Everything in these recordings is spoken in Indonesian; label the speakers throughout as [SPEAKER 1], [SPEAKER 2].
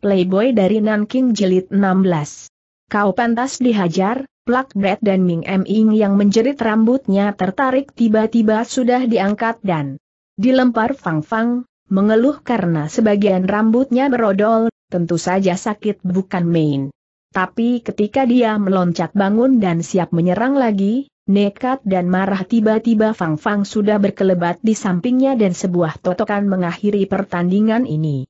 [SPEAKER 1] Playboy dari Nanking jelit 16. Kau pantas dihajar, Plak Brad dan Ming M. Ing yang menjerit rambutnya tertarik tiba-tiba sudah diangkat dan dilempar Fang Fang, mengeluh karena sebagian rambutnya berodol, tentu saja sakit bukan main. Tapi ketika dia meloncat bangun dan siap menyerang lagi, nekat dan marah tiba-tiba Fang Fang sudah berkelebat di sampingnya dan sebuah totokan mengakhiri pertandingan ini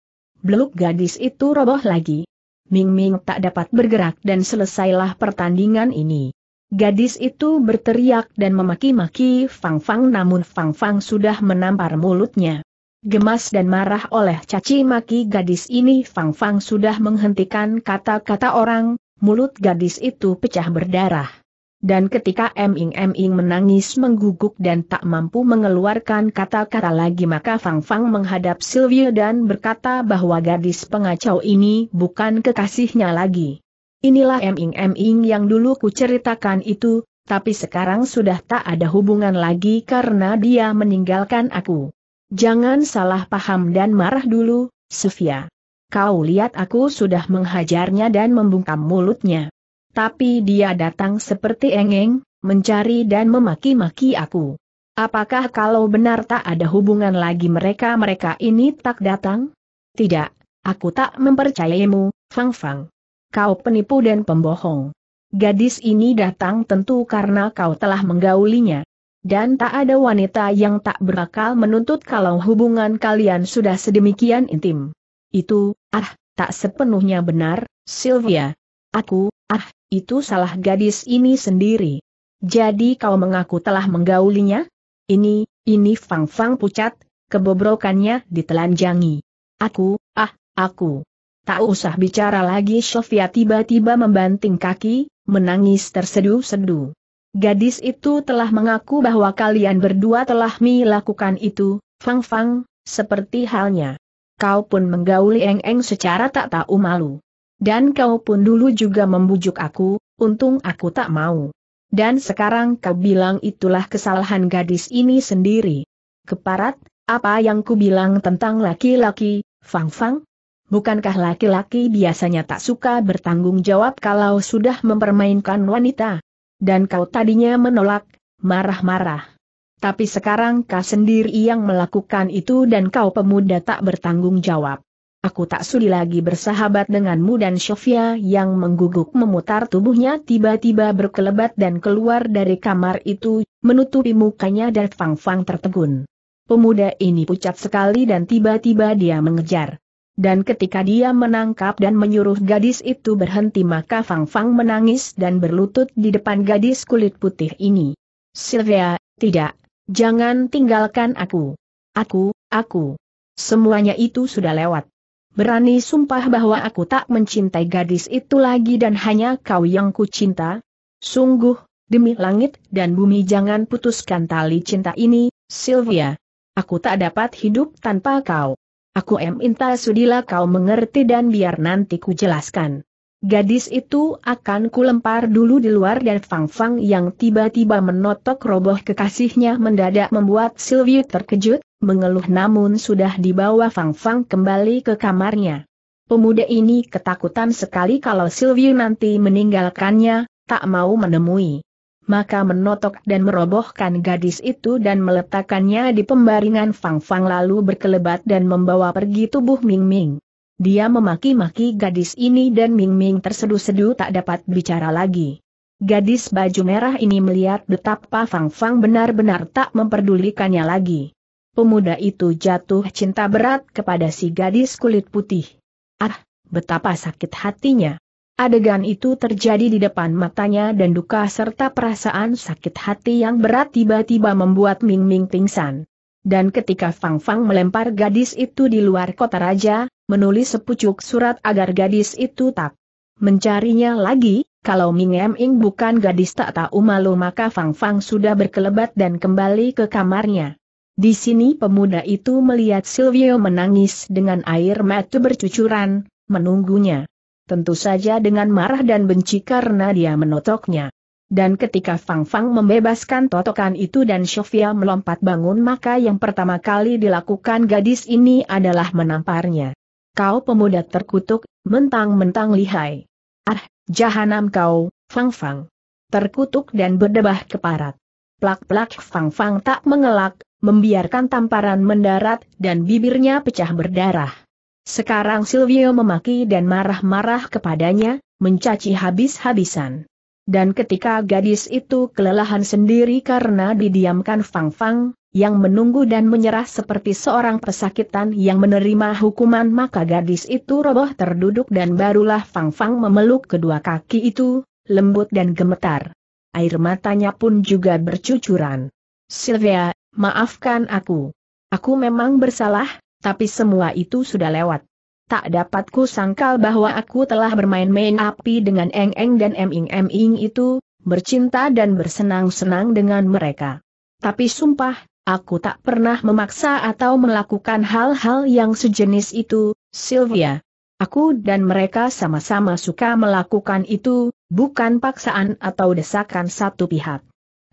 [SPEAKER 1] beluk gadis itu roboh lagi. Ming Ming tak dapat bergerak dan selesailah pertandingan ini. Gadis itu berteriak dan memaki-maki Fang Fang namun Fang Fang sudah menampar mulutnya. Gemas dan marah oleh caci maki gadis ini Fang Fang sudah menghentikan kata-kata orang, mulut gadis itu pecah berdarah. Dan ketika eming Ming menangis mengguguk dan tak mampu mengeluarkan kata-kata lagi maka Fang Fang menghadap Sylvia dan berkata bahwa gadis pengacau ini bukan kekasihnya lagi. Inilah Eming-Eming yang dulu kuceritakan itu, tapi sekarang sudah tak ada hubungan lagi karena dia meninggalkan aku. Jangan salah paham dan marah dulu, Sylvia. Kau lihat aku sudah menghajarnya dan membungkam mulutnya. Tapi dia datang seperti engeng, mencari dan memaki-maki aku. Apakah kalau benar tak ada hubungan lagi mereka-mereka ini tak datang? Tidak, aku tak mempercayaimu, Fang Fang. Kau penipu dan pembohong. Gadis ini datang tentu karena kau telah menggaulinya. Dan tak ada wanita yang tak berakal menuntut kalau hubungan kalian sudah sedemikian intim. Itu, ah, tak sepenuhnya benar, Sylvia. Aku, ah, itu salah gadis ini sendiri. Jadi kau mengaku telah menggaulinya? Ini, ini Fang Fang pucat, kebobrokannya ditelanjangi. Aku, ah, aku. Tak usah bicara lagi Sofia tiba-tiba membanting kaki, menangis tersedu sedu Gadis itu telah mengaku bahwa kalian berdua telah melakukan itu, Fang Fang, seperti halnya. Kau pun menggauli Eng Eng secara tak tahu malu. Dan kau pun dulu juga membujuk aku, untung aku tak mau. Dan sekarang kau bilang itulah kesalahan gadis ini sendiri. Keparat, apa yang ku bilang tentang laki-laki, Fang Fang? Bukankah laki-laki biasanya tak suka bertanggung jawab kalau sudah mempermainkan wanita? Dan kau tadinya menolak, marah-marah. Tapi sekarang kau sendiri yang melakukan itu dan kau pemuda tak bertanggung jawab. Aku tak sudi lagi bersahabat denganmu dan Sofia yang mengguguk memutar tubuhnya tiba-tiba berkelebat dan keluar dari kamar itu, menutupi mukanya dan Fang-Fang tertegun. Pemuda ini pucat sekali dan tiba-tiba dia mengejar. Dan ketika dia menangkap dan menyuruh gadis itu berhenti maka Fang-Fang menangis dan berlutut di depan gadis kulit putih ini. Sylvia, tidak, jangan tinggalkan aku. Aku, aku. Semuanya itu sudah lewat berani sumpah bahwa aku tak mencintai gadis itu lagi dan hanya kau yang kucinta. Sungguh, demi langit dan bumi jangan putuskan tali cinta ini, Sylvia. Aku tak dapat hidup tanpa kau. Aku minta sudilah kau mengerti dan biar nanti ku jelaskan. Gadis itu akan kulempar dulu di luar dan Fang Fang yang tiba-tiba menotok roboh kekasihnya mendadak membuat Silvio terkejut, mengeluh namun sudah dibawa Fang Fang kembali ke kamarnya. Pemuda ini ketakutan sekali kalau Silvio nanti meninggalkannya, tak mau menemui. Maka menotok dan merobohkan gadis itu dan meletakkannya di pembaringan Fang Fang lalu berkelebat dan membawa pergi tubuh Ming Ming. Dia memaki-maki gadis ini dan Ming Ming terseduh sedu tak dapat bicara lagi. Gadis baju merah ini melihat betapa Fang Fang benar-benar tak memperdulikannya lagi. Pemuda itu jatuh cinta berat kepada si gadis kulit putih. Ah, betapa sakit hatinya. Adegan itu terjadi di depan matanya dan duka serta perasaan sakit hati yang berat tiba-tiba membuat Ming Ming pingsan. Dan ketika Fang Fang melempar gadis itu di luar kota raja, menulis sepucuk surat agar gadis itu tak mencarinya lagi, kalau Ming Em Ing bukan gadis tak tahu malu maka Fang Fang sudah berkelebat dan kembali ke kamarnya. Di sini pemuda itu melihat Silvio menangis dengan air mata bercucuran, menunggunya. Tentu saja dengan marah dan benci karena dia menotoknya. Dan ketika Fang Fang membebaskan totokan itu dan Sofia melompat bangun maka yang pertama kali dilakukan gadis ini adalah menamparnya. Kau pemuda terkutuk, mentang-mentang lihai. Ah, jahanam kau, Fang Fang. Terkutuk dan berdebah keparat. Plak-plak Fang Fang tak mengelak, membiarkan tamparan mendarat dan bibirnya pecah berdarah. Sekarang Silvio memaki dan marah-marah kepadanya, mencaci habis-habisan. Dan ketika gadis itu kelelahan sendiri karena didiamkan Fang Fang, yang menunggu dan menyerah seperti seorang pesakitan yang menerima hukuman maka gadis itu roboh terduduk dan barulah Fang Fang memeluk kedua kaki itu, lembut dan gemetar. Air matanya pun juga bercucuran. Sylvia, maafkan aku. Aku memang bersalah, tapi semua itu sudah lewat. Tak dapatku sangkal bahwa aku telah bermain-main api dengan Eng-Eng dan Eming-Eming itu, bercinta dan bersenang-senang dengan mereka. Tapi sumpah, Aku tak pernah memaksa atau melakukan hal-hal yang sejenis itu, Sylvia. Aku dan mereka sama-sama suka melakukan itu, bukan paksaan atau desakan satu pihak.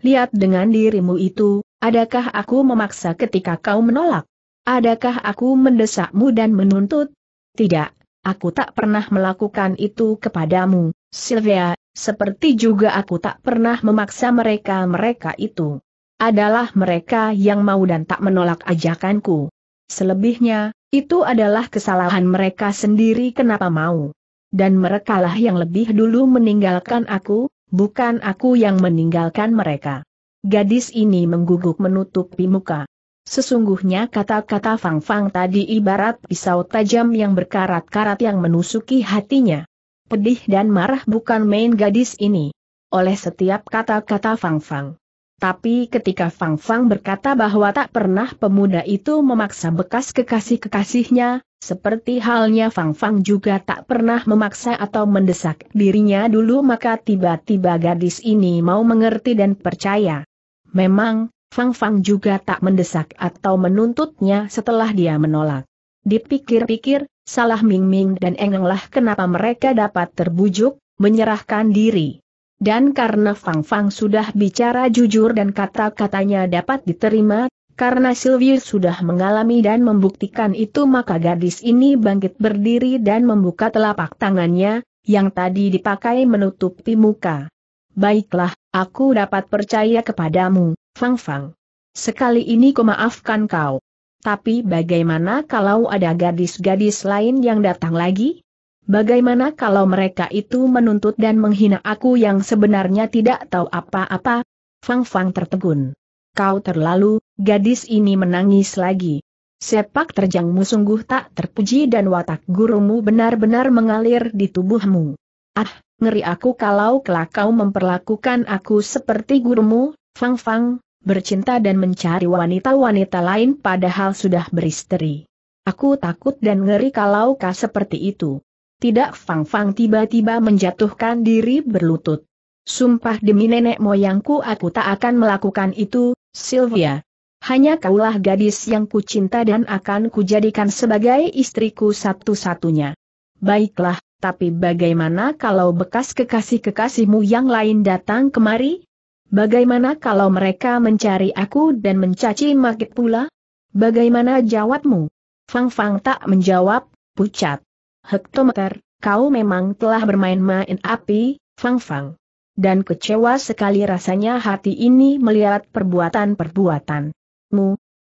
[SPEAKER 1] Lihat dengan dirimu itu, adakah aku memaksa ketika kau menolak? Adakah aku mendesakmu dan menuntut? Tidak, aku tak pernah melakukan itu kepadamu, Sylvia, seperti juga aku tak pernah memaksa mereka-mereka itu adalah mereka yang mau dan tak menolak ajakanku. Selebihnya, itu adalah kesalahan mereka sendiri kenapa mau. Dan merekalah yang lebih dulu meninggalkan aku, bukan aku yang meninggalkan mereka. Gadis ini mengguguk menutupi muka. Sesungguhnya kata-kata Fang Fang tadi ibarat pisau tajam yang berkarat-karat yang menusuki hatinya. Pedih dan marah bukan main gadis ini. Oleh setiap kata-kata Fang Fang tapi ketika Fang Fang berkata bahwa tak pernah pemuda itu memaksa bekas kekasih-kekasihnya, seperti halnya Fang Fang juga tak pernah memaksa atau mendesak dirinya dulu maka tiba-tiba gadis ini mau mengerti dan percaya. Memang, Fang Fang juga tak mendesak atau menuntutnya setelah dia menolak. Dipikir-pikir, salah Ming Ming dan Engenglah kenapa mereka dapat terbujuk, menyerahkan diri. Dan karena Fang Fang sudah bicara jujur dan kata-katanya dapat diterima, karena Silvius sudah mengalami dan membuktikan itu maka gadis ini bangkit berdiri dan membuka telapak tangannya, yang tadi dipakai menutupi muka. Baiklah, aku dapat percaya kepadamu, Fang Fang. Sekali ini kumaafkan kau. Tapi bagaimana kalau ada gadis-gadis lain yang datang lagi? Bagaimana kalau mereka itu menuntut dan menghina aku yang sebenarnya tidak tahu apa-apa? Fang Fang tertegun. Kau terlalu, gadis ini menangis lagi. Sepak terjangmu sungguh tak terpuji dan watak gurumu benar-benar mengalir di tubuhmu. Ah, ngeri aku kalau kelak kau memperlakukan aku seperti gurumu, Fang Fang, bercinta dan mencari wanita-wanita lain padahal sudah beristri. Aku takut dan ngeri kalau kau seperti itu. Tidak Fang Fang tiba-tiba menjatuhkan diri berlutut. Sumpah demi nenek moyangku aku tak akan melakukan itu, Sylvia. Hanya kaulah gadis yang kucinta dan akan kujadikan sebagai istriku satu-satunya. Baiklah, tapi bagaimana kalau bekas kekasih-kekasihmu yang lain datang kemari? Bagaimana kalau mereka mencari aku dan mencaci maki pula? Bagaimana jawabmu? Fang Fang tak menjawab, pucat hektometer, kau memang telah bermain-main api, Fang Fang. Dan kecewa sekali rasanya hati ini melihat perbuatan perbuatanmu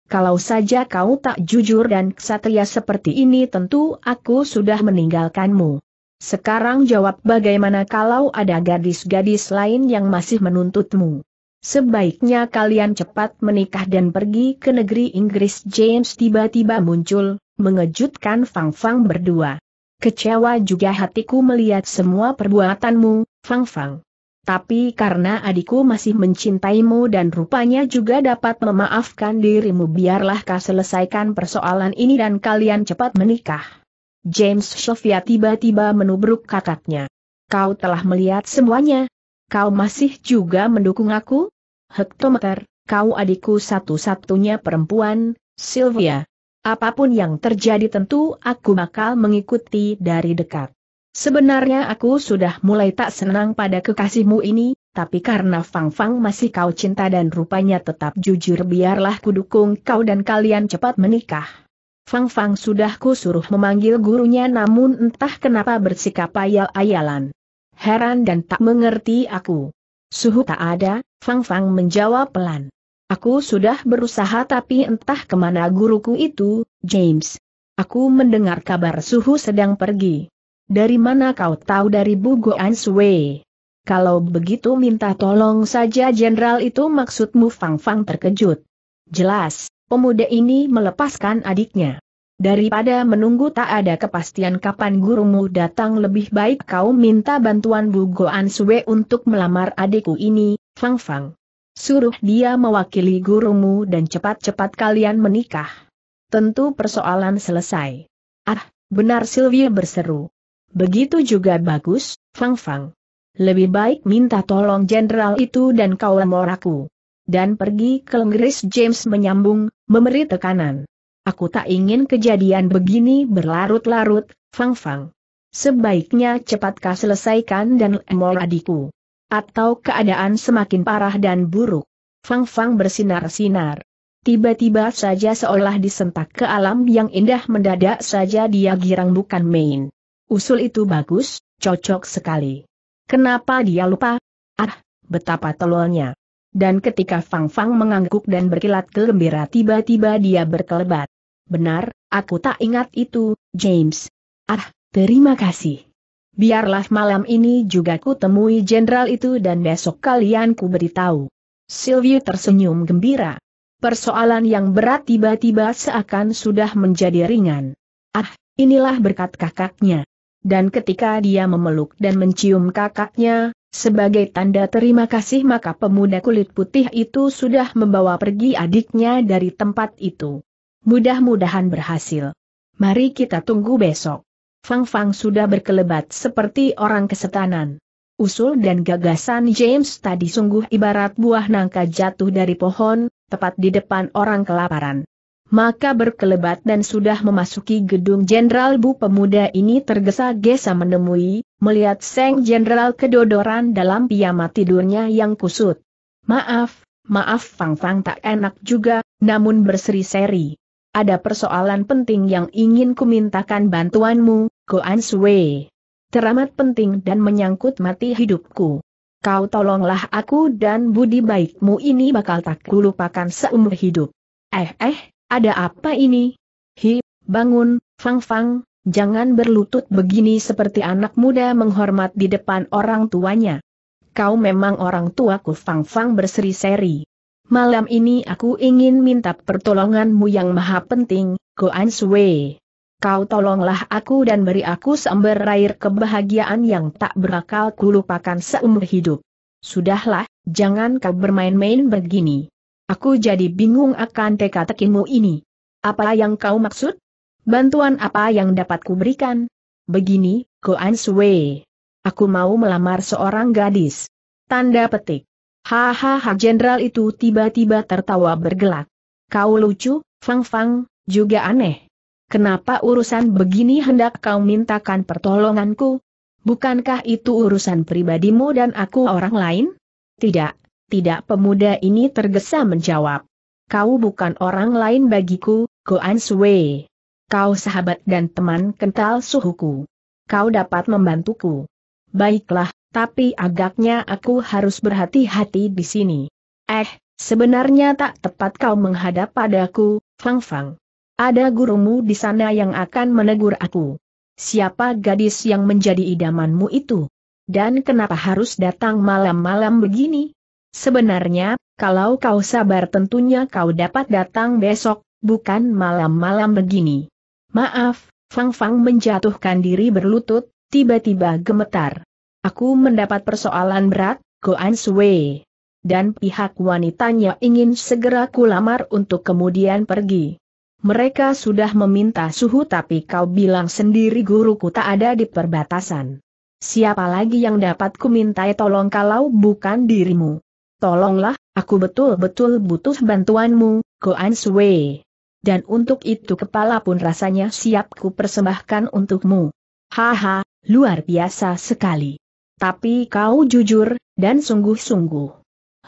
[SPEAKER 1] kalau saja kau tak jujur dan ksatria seperti ini tentu aku sudah meninggalkanmu. Sekarang jawab bagaimana kalau ada gadis-gadis lain yang masih menuntutmu. Sebaiknya kalian cepat menikah dan pergi ke negeri Inggris James tiba-tiba muncul, mengejutkan Fang Fang berdua. Kecewa juga hatiku melihat semua perbuatanmu, Fang Fang. Tapi karena adikku masih mencintaimu dan rupanya juga dapat memaafkan dirimu biarlah kau selesaikan persoalan ini dan kalian cepat menikah. James Sofia tiba-tiba menubruk kakaknya. Kau telah melihat semuanya. Kau masih juga mendukung aku? Hektometer, kau adikku satu-satunya perempuan, Sylvia, Apapun yang terjadi tentu aku bakal mengikuti dari dekat. Sebenarnya aku sudah mulai tak senang pada kekasihmu ini, tapi karena Fang Fang masih kau cinta dan rupanya tetap jujur biarlah ku dukung kau dan kalian cepat menikah. Fang Fang sudah ku suruh memanggil gurunya namun entah kenapa bersikap ayal-ayalan. Heran dan tak mengerti aku. Suhu tak ada, Fang Fang menjawab pelan. Aku sudah berusaha tapi entah kemana guruku itu, James. Aku mendengar kabar suhu sedang pergi. Dari mana kau tahu dari Bugo Ansue? Kalau begitu minta tolong saja jenderal itu maksudmu Fang Fang terkejut. Jelas, pemuda ini melepaskan adiknya. Daripada menunggu tak ada kepastian kapan gurumu datang lebih baik kau minta bantuan Bugo Ansue untuk melamar adikku ini, Fang Fang. Suruh dia mewakili gurumu dan cepat-cepat kalian menikah. Tentu persoalan selesai. Ah, benar Sylvia berseru. Begitu juga bagus, Fang Fang. Lebih baik minta tolong jenderal itu dan kau lemor Dan pergi ke Inggris James menyambung, memberi tekanan. Aku tak ingin kejadian begini berlarut-larut, Fang Fang. Sebaiknya cepatkah selesaikan dan lemor adikku. Atau keadaan semakin parah dan buruk. Fang-fang bersinar-sinar. Tiba-tiba saja seolah disentak ke alam yang indah mendadak saja dia girang bukan main. Usul itu bagus, cocok sekali. Kenapa dia lupa? Ah, betapa tololnya. Dan ketika Fang Fang mengangguk dan berkilat gembira tiba-tiba dia berkelebat. Benar, aku tak ingat itu, James. Ah, terima kasih biarlah malam ini juga ku temui jenderal itu dan besok kalian ku beritahu. Silvio tersenyum gembira. Persoalan yang berat tiba-tiba seakan sudah menjadi ringan. Ah, inilah berkat kakaknya. Dan ketika dia memeluk dan mencium kakaknya, sebagai tanda terima kasih maka pemuda kulit putih itu sudah membawa pergi adiknya dari tempat itu. Mudah-mudahan berhasil. Mari kita tunggu besok. Fang Fang sudah berkelebat seperti orang kesetanan. Usul dan gagasan James tadi sungguh ibarat buah nangka jatuh dari pohon, tepat di depan orang kelaparan. Maka berkelebat dan sudah memasuki gedung Jenderal Bu pemuda ini tergesa-gesa menemui, melihat Seng Jenderal kedodoran dalam piyama tidurnya yang kusut. Maaf, maaf Fang Fang tak enak juga, namun berseri-seri. Ada persoalan penting yang ingin kumintakan bantuanmu, Goan Sui. Teramat penting dan menyangkut mati hidupku. Kau tolonglah aku dan budi baikmu ini bakal tak kulupakan seumur hidup. Eh eh, ada apa ini? Hi, bangun, Fang Fang, jangan berlutut begini seperti anak muda menghormat di depan orang tuanya. Kau memang orang tuaku Fang Fang berseri-seri. Malam ini aku ingin minta pertolonganmu yang maha penting, Goan Sui. Kau tolonglah aku dan beri aku seember air kebahagiaan yang tak berakal kulupakan seumur hidup. Sudahlah, jangan kau bermain-main begini. Aku jadi bingung akan teka-tekimu ini. Apa yang kau maksud? Bantuan apa yang dapat kuberikan? Begini, Goan Sui. Aku mau melamar seorang gadis. Tanda petik. Hahaha jenderal itu tiba-tiba tertawa bergelak. Kau lucu, Fang Fang, juga aneh. Kenapa urusan begini hendak kau mintakan pertolonganku? Bukankah itu urusan pribadimu dan aku orang lain? Tidak, tidak pemuda ini tergesa menjawab. Kau bukan orang lain bagiku, Goan Sui. Kau sahabat dan teman kental suhuku. Kau dapat membantuku. Baiklah, tapi agaknya aku harus berhati-hati di sini. Eh, sebenarnya tak tepat kau menghadap padaku, Fang Fang. Ada gurumu di sana yang akan menegur aku. Siapa gadis yang menjadi idamanmu itu? Dan kenapa harus datang malam-malam begini? Sebenarnya, kalau kau sabar tentunya kau dapat datang besok, bukan malam-malam begini. Maaf, Fang Fang menjatuhkan diri berlutut, tiba-tiba gemetar. Aku mendapat persoalan berat, Goan Sui. Dan pihak wanitanya ingin segera kulamar untuk kemudian pergi mereka sudah meminta suhu tapi kau bilang sendiri guruku tak ada di perbatasan. Siapa lagi yang dapat kumintai tolong kalau bukan dirimu? Tolonglah, aku betul-betul butuh bantuanmu, Goan Sui. Dan untuk itu kepala pun rasanya siap ku persembahkan untukmu. Haha, luar biasa sekali. Tapi kau jujur, dan sungguh-sungguh.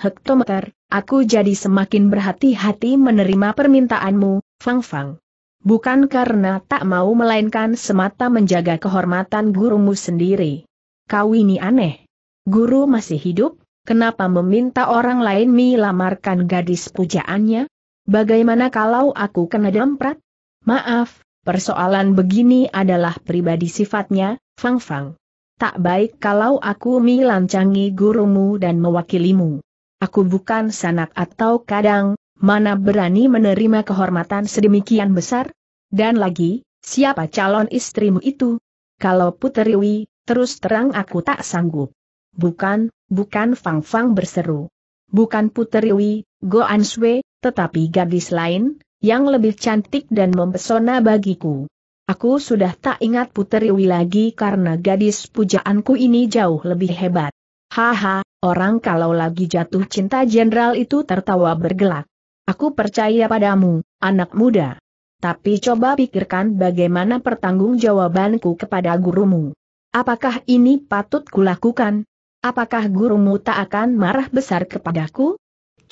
[SPEAKER 1] Hektometer, aku jadi semakin berhati-hati menerima permintaanmu, Fang Fang. Bukan karena tak mau melainkan semata menjaga kehormatan gurumu sendiri. Kau ini aneh. Guru masih hidup, kenapa meminta orang lain melamarkan gadis pujaannya? Bagaimana kalau aku kena damprat? Maaf, persoalan begini adalah pribadi sifatnya, Fang Fang. Tak baik kalau aku melancangi gurumu dan mewakilimu. Aku bukan sanak atau kadang, mana berani menerima kehormatan sedemikian besar? Dan lagi, siapa calon istrimu itu? Kalau Puteri Wi, terus terang aku tak sanggup. Bukan, bukan Fang Fang berseru. Bukan Puteri Wi, Go Anshui, tetapi gadis lain, yang lebih cantik dan mempesona bagiku. Aku sudah tak ingat Puteri Wi lagi karena gadis pujaanku ini jauh lebih hebat. Haha, orang kalau lagi jatuh cinta jenderal itu tertawa bergelak. Aku percaya padamu, anak muda. Tapi coba pikirkan bagaimana pertanggungjawabanku kepada gurumu. Apakah ini patut kulakukan? Apakah gurumu tak akan marah besar kepadaku?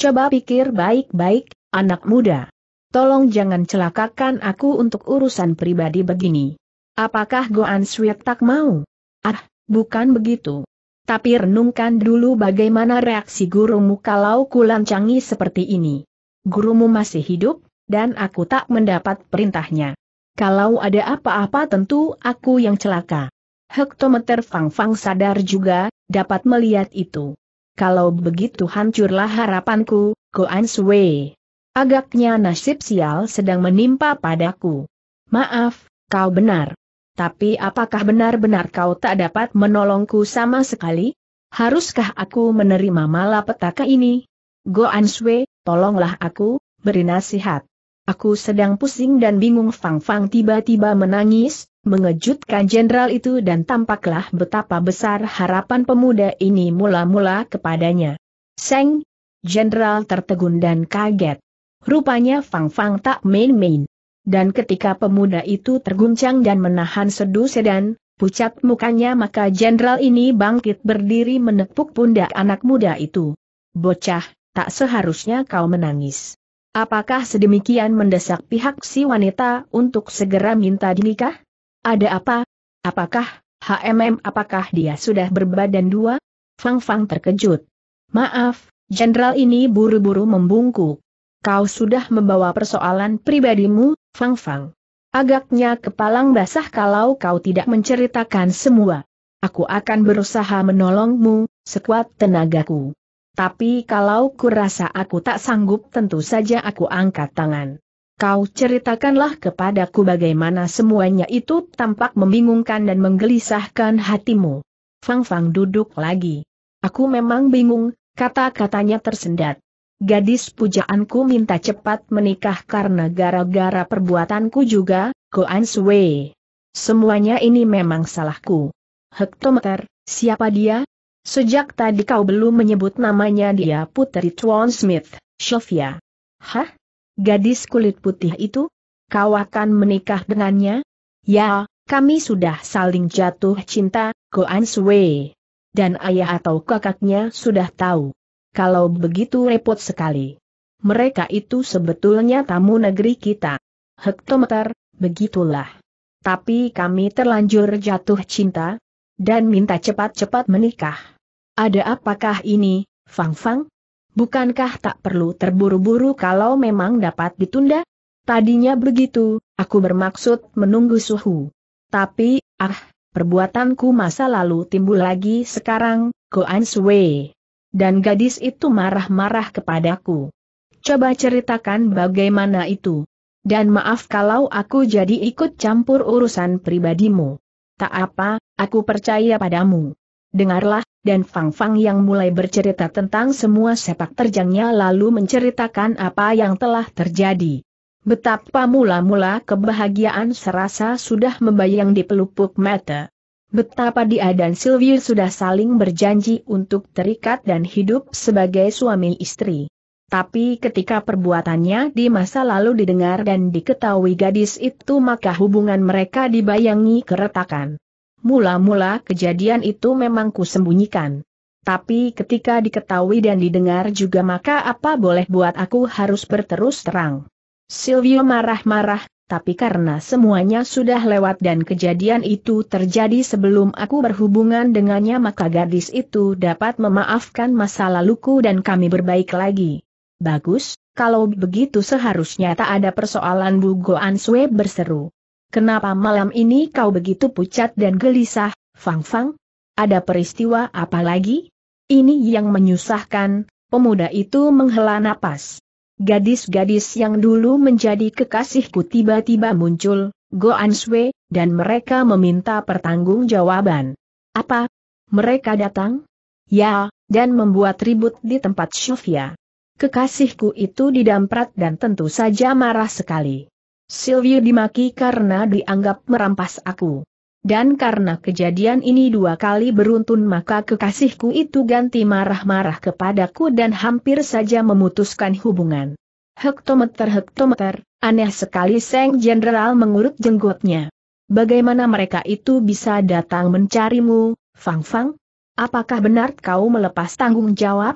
[SPEAKER 1] Coba pikir baik-baik, anak muda. Tolong jangan celakakan aku untuk urusan pribadi begini. Apakah Goan Sweet tak mau? Ah, bukan begitu. Tapi renungkan dulu bagaimana reaksi gurumu kalau kulancangi seperti ini gurumu masih hidup, dan aku tak mendapat perintahnya. Kalau ada apa-apa tentu aku yang celaka. Hektometer Fang Fang sadar juga, dapat melihat itu. Kalau begitu hancurlah harapanku, Goan Sui. Agaknya nasib sial sedang menimpa padaku. Maaf, kau benar. Tapi apakah benar-benar kau tak dapat menolongku sama sekali? Haruskah aku menerima malapetaka ini? Goan Sui, tolonglah aku, beri nasihat. Aku sedang pusing dan bingung Fang Fang tiba-tiba menangis, mengejutkan jenderal itu dan tampaklah betapa besar harapan pemuda ini mula-mula kepadanya. Seng, jenderal tertegun dan kaget. Rupanya Fang Fang tak main-main. Dan ketika pemuda itu terguncang dan menahan sedu sedan, pucat mukanya maka jenderal ini bangkit berdiri menepuk pundak anak muda itu. Bocah, tak seharusnya kau menangis. Apakah sedemikian mendesak pihak si wanita untuk segera minta dinikah? Ada apa? Apakah, HMM apakah dia sudah berbadan dua? Fang Fang terkejut. Maaf, jenderal ini buru-buru membungkuk. Kau sudah membawa persoalan pribadimu, Fang Fang. Agaknya kepalang basah kalau kau tidak menceritakan semua. Aku akan berusaha menolongmu, sekuat tenagaku. Tapi kalau kurasa aku tak sanggup tentu saja aku angkat tangan. Kau ceritakanlah kepadaku bagaimana semuanya itu tampak membingungkan dan menggelisahkan hatimu. Fang Fang duduk lagi. Aku memang bingung, kata-katanya tersendat. Gadis pujaanku minta cepat menikah karena gara-gara perbuatanku juga, Goan Sui. Semuanya ini memang salahku. Hektometer, siapa dia, Sejak tadi kau belum menyebut namanya dia Putri Chuan Smith, Sylvia. Hah? Gadis kulit putih itu? Kau akan menikah dengannya? Ya, kami sudah saling jatuh cinta, Goan Sui. Dan ayah atau kakaknya sudah tahu. Kalau begitu repot sekali. Mereka itu sebetulnya tamu negeri kita. Hektometer, begitulah. Tapi kami terlanjur jatuh cinta, dan minta cepat-cepat menikah. Ada apakah ini, Fang Fang? Bukankah tak perlu terburu-buru kalau memang dapat ditunda? Tadinya begitu, aku bermaksud menunggu suhu. Tapi, ah, perbuatanku masa lalu timbul lagi sekarang, Goan Sui. Dan gadis itu marah-marah kepadaku. Coba ceritakan bagaimana itu. Dan maaf kalau aku jadi ikut campur urusan pribadimu. Tak apa, aku percaya padamu dengarlah, dan Fang Fang yang mulai bercerita tentang semua sepak terjangnya lalu menceritakan apa yang telah terjadi. Betapa mula-mula kebahagiaan serasa sudah membayang di pelupuk mata. Betapa dia dan Sylvia sudah saling berjanji untuk terikat dan hidup sebagai suami istri. Tapi ketika perbuatannya di masa lalu didengar dan diketahui gadis itu maka hubungan mereka dibayangi keretakan. Mula-mula kejadian itu memang kusembunyikan. Tapi ketika diketahui dan didengar juga maka apa boleh buat aku harus berterus terang. Silvio marah-marah, tapi karena semuanya sudah lewat dan kejadian itu terjadi sebelum aku berhubungan dengannya maka gadis itu dapat memaafkan masa laluku dan kami berbaik lagi. Bagus, kalau begitu seharusnya tak ada persoalan Bu Goan Sue berseru. Kenapa malam ini kau begitu pucat dan gelisah, Fang Fang? Ada peristiwa apa lagi? Ini yang menyusahkan, pemuda itu menghela napas. Gadis-gadis yang dulu menjadi kekasihku tiba-tiba muncul, Goan Sui, dan mereka meminta pertanggungjawaban. Apa? Mereka datang? Ya, dan membuat ribut di tempat Sofia. Kekasihku itu didamprat dan tentu saja marah sekali. Silvio dimaki karena dianggap merampas aku. Dan karena kejadian ini dua kali beruntun maka kekasihku itu ganti marah-marah kepadaku dan hampir saja memutuskan hubungan. Hektometer-hektometer, aneh sekali Seng Jenderal mengurut jenggotnya. Bagaimana mereka itu bisa datang mencarimu, Fang Fang? Apakah benar kau melepas tanggung jawab?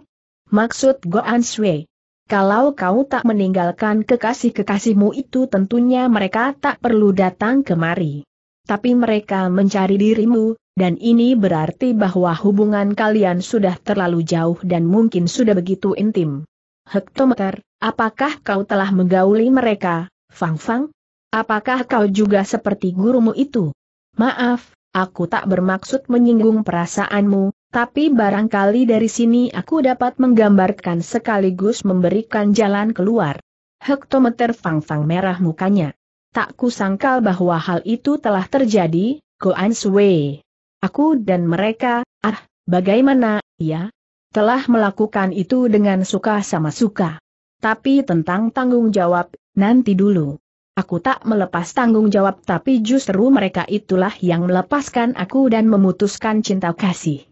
[SPEAKER 1] Maksud Goan Shui. Kalau kau tak meninggalkan kekasih-kekasihmu itu tentunya mereka tak perlu datang kemari. Tapi mereka mencari dirimu, dan ini berarti bahwa hubungan kalian sudah terlalu jauh dan mungkin sudah begitu intim. Hektometer, apakah kau telah menggauli mereka, Fang Fang? Apakah kau juga seperti gurumu itu? Maaf, aku tak bermaksud menyinggung perasaanmu, tapi barangkali dari sini aku dapat menggambarkan sekaligus memberikan jalan keluar. Hektometer Fang Fang merah mukanya. Tak kusangkal bahwa hal itu telah terjadi, Goan Sui. Aku dan mereka, ah, bagaimana, ya? Telah melakukan itu dengan suka sama suka. Tapi tentang tanggung jawab, nanti dulu. Aku tak melepas tanggung jawab tapi justru mereka itulah yang melepaskan aku dan memutuskan cinta kasih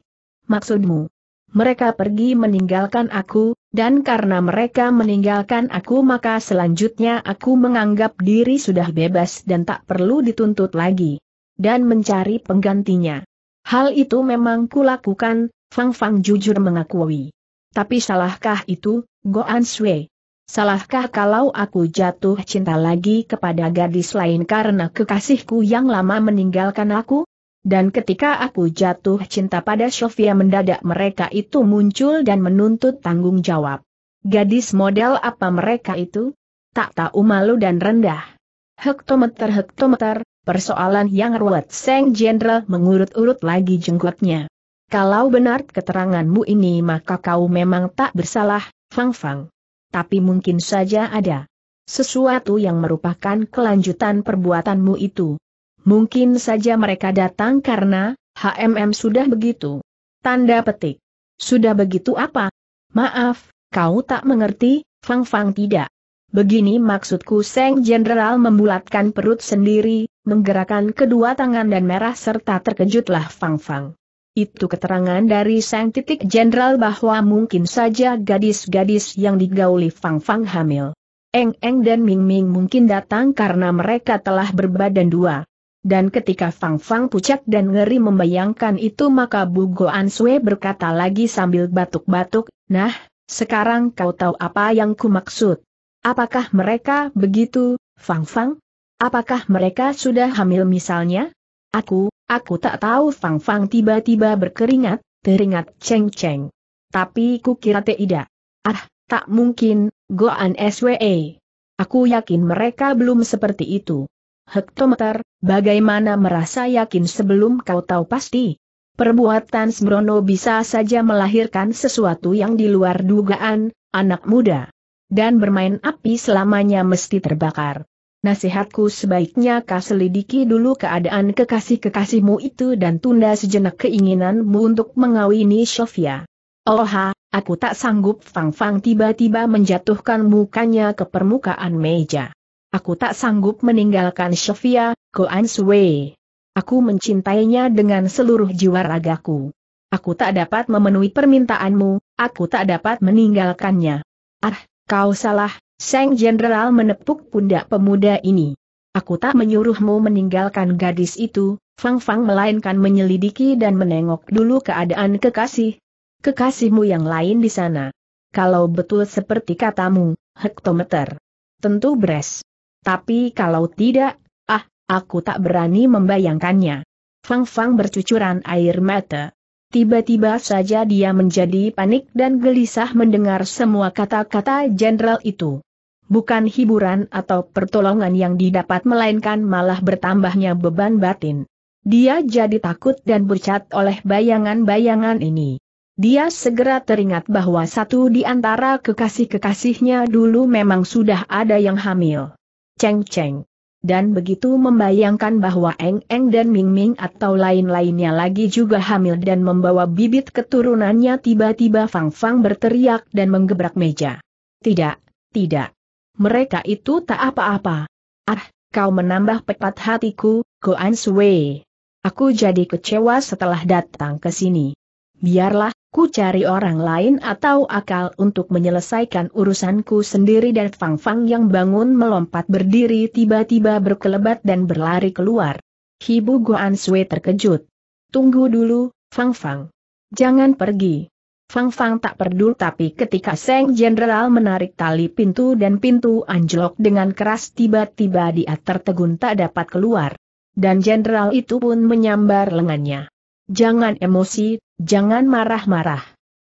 [SPEAKER 1] maksudmu? Mereka pergi meninggalkan aku, dan karena mereka meninggalkan aku maka selanjutnya aku menganggap diri sudah bebas dan tak perlu dituntut lagi. Dan mencari penggantinya. Hal itu memang kulakukan, Fang Fang jujur mengakui. Tapi salahkah itu, Goan Sui? Salahkah kalau aku jatuh cinta lagi kepada gadis lain karena kekasihku yang lama meninggalkan aku? dan ketika aku jatuh cinta pada Sofia mendadak mereka itu muncul dan menuntut tanggung jawab. Gadis model apa mereka itu? Tak tahu malu dan rendah. Hektometer-hektometer, persoalan yang ruwet Seng Jenderal mengurut-urut lagi jenggotnya. Kalau benar keteranganmu ini maka kau memang tak bersalah, Fang Fang. Tapi mungkin saja ada sesuatu yang merupakan kelanjutan perbuatanmu itu. Mungkin saja mereka datang karena HMM sudah begitu. Tanda petik. Sudah begitu apa? Maaf, kau tak mengerti, Fang Fang tidak. Begini maksudku Seng Jenderal membulatkan perut sendiri, menggerakkan kedua tangan dan merah serta terkejutlah Fang Fang. Itu keterangan dari Seng Titik Jenderal bahwa mungkin saja gadis-gadis yang digauli Fang Fang hamil. Eng Eng dan Ming Ming mungkin datang karena mereka telah berbadan dua. Dan ketika Fang Fang pucat dan ngeri membayangkan itu maka Bu An Sui berkata lagi sambil batuk-batuk, Nah, sekarang kau tahu apa yang ku maksud. Apakah mereka begitu, Fang Fang? Apakah mereka sudah hamil misalnya? Aku, aku tak tahu Fang Fang tiba-tiba berkeringat, teringat Cheng Cheng. Tapi ku kira tidak. Ah, tak mungkin, An SWE. Aku yakin mereka belum seperti itu hektometer, bagaimana merasa yakin sebelum kau tahu pasti? Perbuatan Sembrono bisa saja melahirkan sesuatu yang di luar dugaan, anak muda. Dan bermain api selamanya mesti terbakar. Nasihatku sebaiknya kau selidiki dulu keadaan kekasih-kekasihmu itu dan tunda sejenak keinginanmu untuk mengawini Sofia. Oha, oh, aku tak sanggup Fang Fang tiba-tiba menjatuhkan mukanya ke permukaan meja. Aku tak sanggup meninggalkan Sofia, Koan Sue. Aku mencintainya dengan seluruh jiwa ragaku. Aku tak dapat memenuhi permintaanmu, aku tak dapat meninggalkannya. Ah, kau salah, Sang Jenderal menepuk pundak pemuda ini. Aku tak menyuruhmu meninggalkan gadis itu, Fang Fang melainkan menyelidiki dan menengok dulu keadaan kekasih. Kekasihmu yang lain di sana. Kalau betul seperti katamu, hektometer. Tentu beres. Tapi kalau tidak, ah, aku tak berani membayangkannya. Fang Fang bercucuran air mata. Tiba-tiba saja dia menjadi panik dan gelisah mendengar semua kata-kata jenderal itu. Bukan hiburan atau pertolongan yang didapat melainkan malah bertambahnya beban batin. Dia jadi takut dan bercat oleh bayangan-bayangan ini. Dia segera teringat bahwa satu di antara kekasih-kekasihnya dulu memang sudah ada yang hamil. Cheng Cheng. Dan begitu membayangkan bahwa Eng Eng dan Ming Ming atau lain-lainnya lagi juga hamil dan membawa bibit keturunannya tiba-tiba Fang Fang berteriak dan menggebrak meja. Tidak, tidak. Mereka itu tak apa-apa. Ah, kau menambah pekat hatiku, Goan Sui. Aku jadi kecewa setelah datang ke sini. Biarlah, Ku cari orang lain atau akal untuk menyelesaikan urusanku sendiri dan Fang Fang yang bangun melompat berdiri tiba-tiba berkelebat dan berlari keluar. Hibu Guan Sui terkejut. Tunggu dulu, Fang Fang. Jangan pergi. Fang Fang tak peduli, tapi ketika Seng Jenderal menarik tali pintu dan pintu anjlok dengan keras tiba-tiba dia tertegun tak dapat keluar. Dan Jenderal itu pun menyambar lengannya. Jangan emosi, Jangan marah-marah.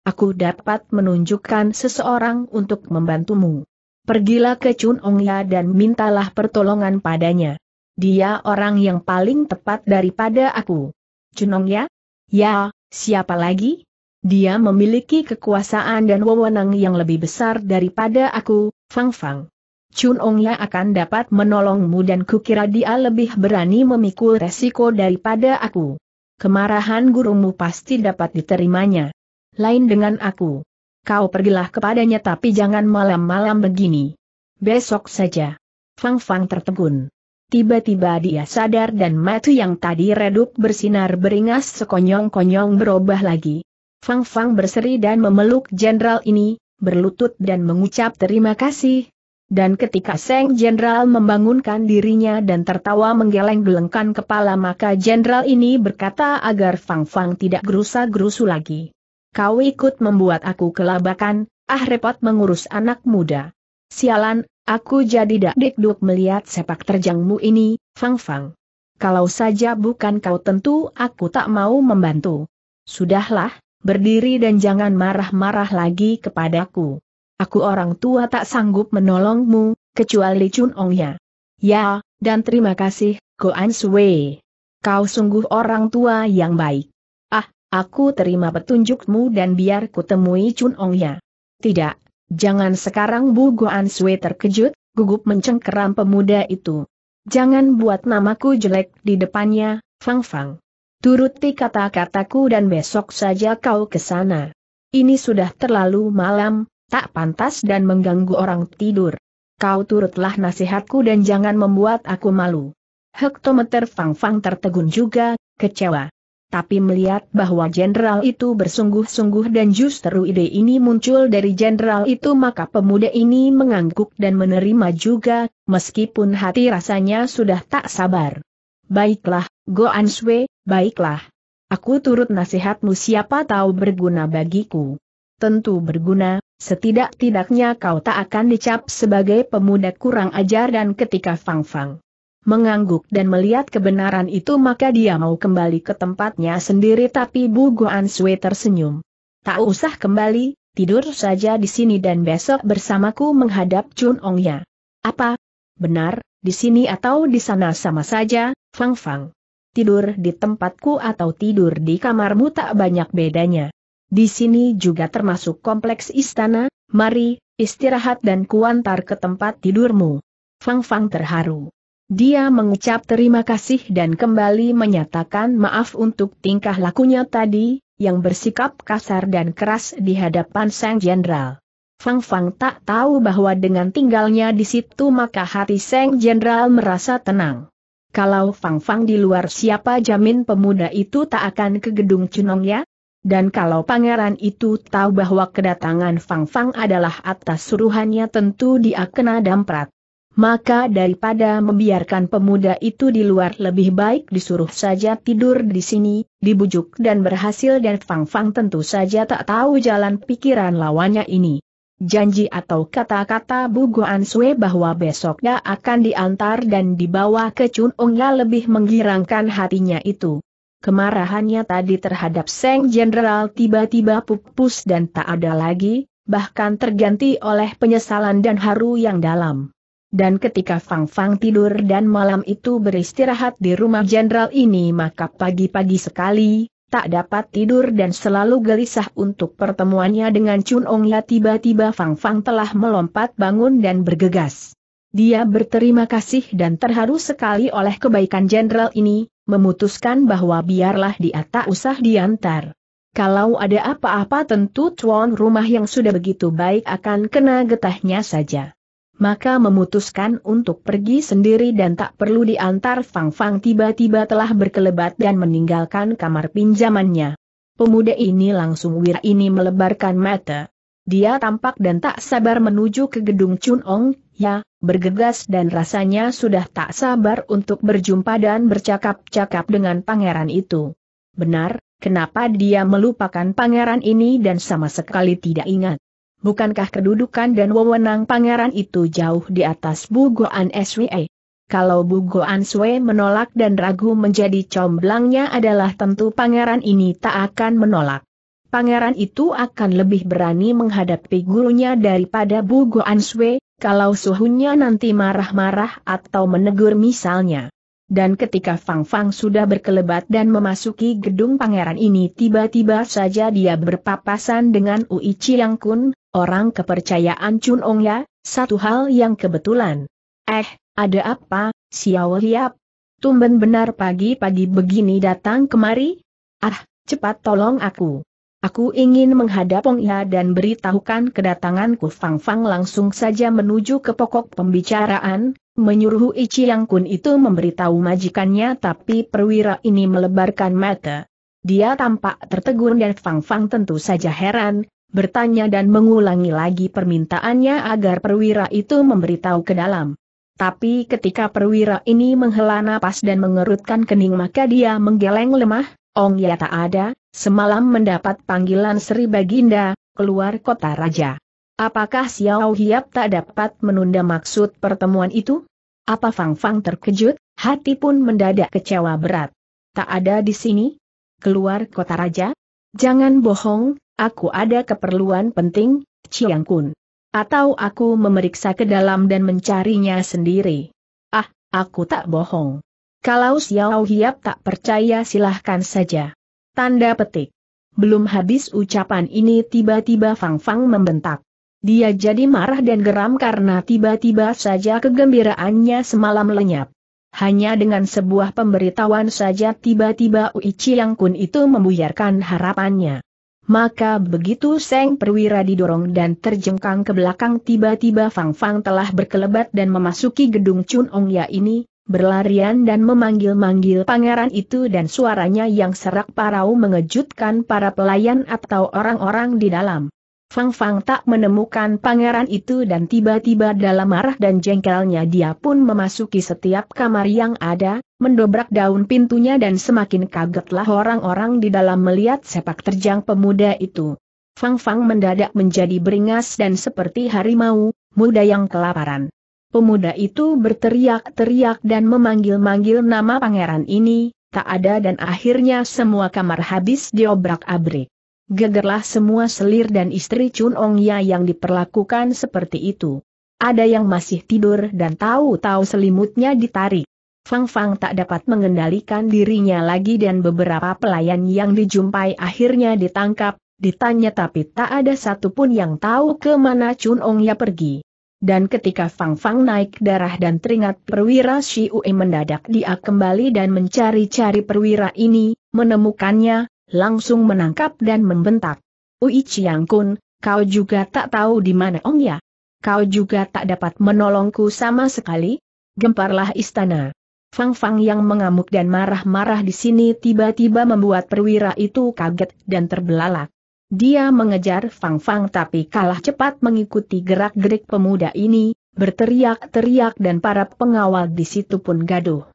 [SPEAKER 1] Aku dapat menunjukkan seseorang untuk membantumu. Pergilah ke Chun Ongya dan mintalah pertolongan padanya. Dia orang yang paling tepat daripada aku. Chun Ongya? Ya, siapa lagi? Dia memiliki kekuasaan dan wewenang yang lebih besar daripada aku, Fang Fang. Chun Ongya akan dapat menolongmu dan kukira dia lebih berani memikul resiko daripada aku kemarahan gurumu pasti dapat diterimanya. Lain dengan aku. Kau pergilah kepadanya tapi jangan malam-malam begini. Besok saja. Fang Fang tertegun. Tiba-tiba dia sadar dan mata yang tadi redup bersinar beringas sekonyong-konyong berubah lagi. Fang Fang berseri dan memeluk jenderal ini, berlutut dan mengucap terima kasih, dan ketika Seng Jenderal membangunkan dirinya dan tertawa menggeleng-gelengkan kepala maka Jenderal ini berkata agar Fang Fang tidak gerusa-gerusu lagi. Kau ikut membuat aku kelabakan, ah repot mengurus anak muda. Sialan, aku jadi dak dikduk melihat sepak terjangmu ini, Fang Fang. Kalau saja bukan kau tentu aku tak mau membantu. Sudahlah, berdiri dan jangan marah-marah lagi kepadaku. Aku orang tua tak sanggup menolongmu, kecuali Chun Ongnya. Ya, dan terima kasih, Goan Sui. Kau sungguh orang tua yang baik. Ah, aku terima petunjukmu dan biar ku temui Chun Ongnya. Tidak, jangan sekarang Bu Goan Sui terkejut, gugup mencengkeram pemuda itu. Jangan buat namaku jelek di depannya, Fang Fang. Turuti kata-kataku dan besok saja kau ke sana. Ini sudah terlalu malam, tak pantas dan mengganggu orang tidur. Kau turutlah nasihatku dan jangan membuat aku malu. Hektometer Fang Fang tertegun juga, kecewa. Tapi melihat bahwa jenderal itu bersungguh-sungguh dan justru ide ini muncul dari jenderal itu maka pemuda ini mengangguk dan menerima juga, meskipun hati rasanya sudah tak sabar. Baiklah, go answe, baiklah. Aku turut nasihatmu siapa tahu berguna bagiku. Tentu berguna, Setidak-tidaknya kau tak akan dicap sebagai pemuda kurang ajar dan ketika Fang Fang mengangguk dan melihat kebenaran itu maka dia mau kembali ke tempatnya sendiri tapi Bu Guan Sui tersenyum. Tak usah kembali, tidur saja di sini dan besok bersamaku menghadap Chun Ong ya. Apa? Benar, di sini atau di sana sama saja, Fang Fang. Tidur di tempatku atau tidur di kamarmu tak banyak bedanya. Di sini juga termasuk kompleks istana, mari, istirahat dan kuantar ke tempat tidurmu. Fang Fang terharu. Dia mengucap terima kasih dan kembali menyatakan maaf untuk tingkah lakunya tadi, yang bersikap kasar dan keras di hadapan sang jenderal. Fang Fang tak tahu bahwa dengan tinggalnya di situ maka hati sang jenderal merasa tenang. Kalau Fang Fang di luar siapa jamin pemuda itu tak akan ke gedung Cunong ya? Dan kalau pangeran itu tahu bahwa kedatangan Fang Fang adalah atas suruhannya tentu dia kena damprat. Maka daripada membiarkan pemuda itu di luar lebih baik disuruh saja tidur di sini, dibujuk dan berhasil dan Fang Fang tentu saja tak tahu jalan pikiran lawannya ini. Janji atau kata-kata Bu Guan Sue bahwa besoknya akan diantar dan dibawa ke Chun Ong lebih menggirangkan hatinya itu. Kemarahannya tadi terhadap Seng Jenderal tiba-tiba pupus dan tak ada lagi, bahkan terganti oleh penyesalan dan haru yang dalam. Dan ketika Fang Fang tidur dan malam itu beristirahat di rumah jenderal ini maka pagi-pagi sekali, tak dapat tidur dan selalu gelisah untuk pertemuannya dengan Chun Ong Ya tiba-tiba Fang Fang telah melompat bangun dan bergegas. Dia berterima kasih dan terharu sekali oleh kebaikan jenderal ini, memutuskan bahwa biarlah dia tak usah diantar. Kalau ada apa-apa tentu tuan rumah yang sudah begitu baik akan kena getahnya saja. Maka memutuskan untuk pergi sendiri dan tak perlu diantar Fang Fang tiba-tiba telah berkelebat dan meninggalkan kamar pinjamannya. Pemuda ini langsung wir ini melebarkan mata. Dia tampak dan tak sabar menuju ke gedung Chun Ong, ya, bergegas dan rasanya sudah tak sabar untuk berjumpa dan bercakap-cakap dengan pangeran itu. Benar, kenapa dia melupakan pangeran ini dan sama sekali tidak ingat? Bukankah kedudukan dan wewenang pangeran itu jauh di atas bugoan SWE? Kalau bugoan SWE menolak dan ragu menjadi comblangnya adalah tentu pangeran ini tak akan menolak pangeran itu akan lebih berani menghadapi gurunya daripada Bu Goan Sui, kalau suhunya nanti marah-marah atau menegur misalnya. Dan ketika Fang Fang sudah berkelebat dan memasuki gedung pangeran ini tiba-tiba saja dia berpapasan dengan Ui Chiang Kun, orang kepercayaan Chun Ong Ya, satu hal yang kebetulan. Eh, ada apa, Xiao Liap? Tumben benar pagi-pagi begini datang kemari? Ah, cepat tolong aku. Aku ingin menghadap Ongya dan beritahukan kedatanganku Fang Fang langsung saja menuju ke pokok pembicaraan, menyuruh Ichi Yang Kun itu memberitahu majikannya tapi perwira ini melebarkan mata. Dia tampak tertegun dan Fang Fang tentu saja heran, bertanya dan mengulangi lagi permintaannya agar perwira itu memberitahu ke dalam. Tapi ketika perwira ini menghela napas dan mengerutkan kening maka dia menggeleng lemah, Ong Ya tak ada, Semalam mendapat panggilan Sri Baginda, keluar kota raja. Apakah Xiao Hiap tak dapat menunda maksud pertemuan itu? Apa Fang Fang terkejut, hati pun mendadak kecewa berat. Tak ada di sini? Keluar kota raja? Jangan bohong, aku ada keperluan penting, Chiang Kun. Atau aku memeriksa ke dalam dan mencarinya sendiri. Ah, aku tak bohong. Kalau Xiao Hiap tak percaya silahkan saja. Tanda petik. Belum habis ucapan ini tiba-tiba Fang Fang membentak. Dia jadi marah dan geram karena tiba-tiba saja kegembiraannya semalam lenyap. Hanya dengan sebuah pemberitahuan saja tiba-tiba Uichi Yang Kun itu membuyarkan harapannya. Maka begitu Seng Perwira didorong dan terjengkang ke belakang tiba-tiba Fang Fang telah berkelebat dan memasuki gedung Chun Ong Ya ini, berlarian dan memanggil-manggil pangeran itu dan suaranya yang serak parau mengejutkan para pelayan atau orang-orang di dalam. Fang Fang tak menemukan pangeran itu dan tiba-tiba dalam marah dan jengkelnya dia pun memasuki setiap kamar yang ada, mendobrak daun pintunya dan semakin kagetlah orang-orang di dalam melihat sepak terjang pemuda itu. Fang Fang mendadak menjadi beringas dan seperti harimau, muda yang kelaparan. Pemuda itu berteriak-teriak dan memanggil-manggil nama pangeran ini, tak ada dan akhirnya semua kamar habis diobrak-abrik. Gegerlah semua selir dan istri Chun Ong Ya yang diperlakukan seperti itu. Ada yang masih tidur dan tahu-tahu selimutnya ditarik. Fang Fang tak dapat mengendalikan dirinya lagi dan beberapa pelayan yang dijumpai akhirnya ditangkap, ditanya tapi tak ada satupun yang tahu kemana Chun Ong Ya pergi. Dan ketika Fang Fang naik darah dan teringat perwira Shi Ue mendadak dia kembali dan mencari-cari perwira ini, menemukannya, langsung menangkap dan membentak. Ui Chiang Kun, kau juga tak tahu di mana Ong Ya. Kau juga tak dapat menolongku sama sekali? Gemparlah istana. Fang Fang yang mengamuk dan marah-marah di sini tiba-tiba membuat perwira itu kaget dan terbelalak. Dia mengejar Fang Fang tapi kalah cepat mengikuti gerak-gerik pemuda ini, berteriak-teriak dan para pengawal di situ pun gaduh.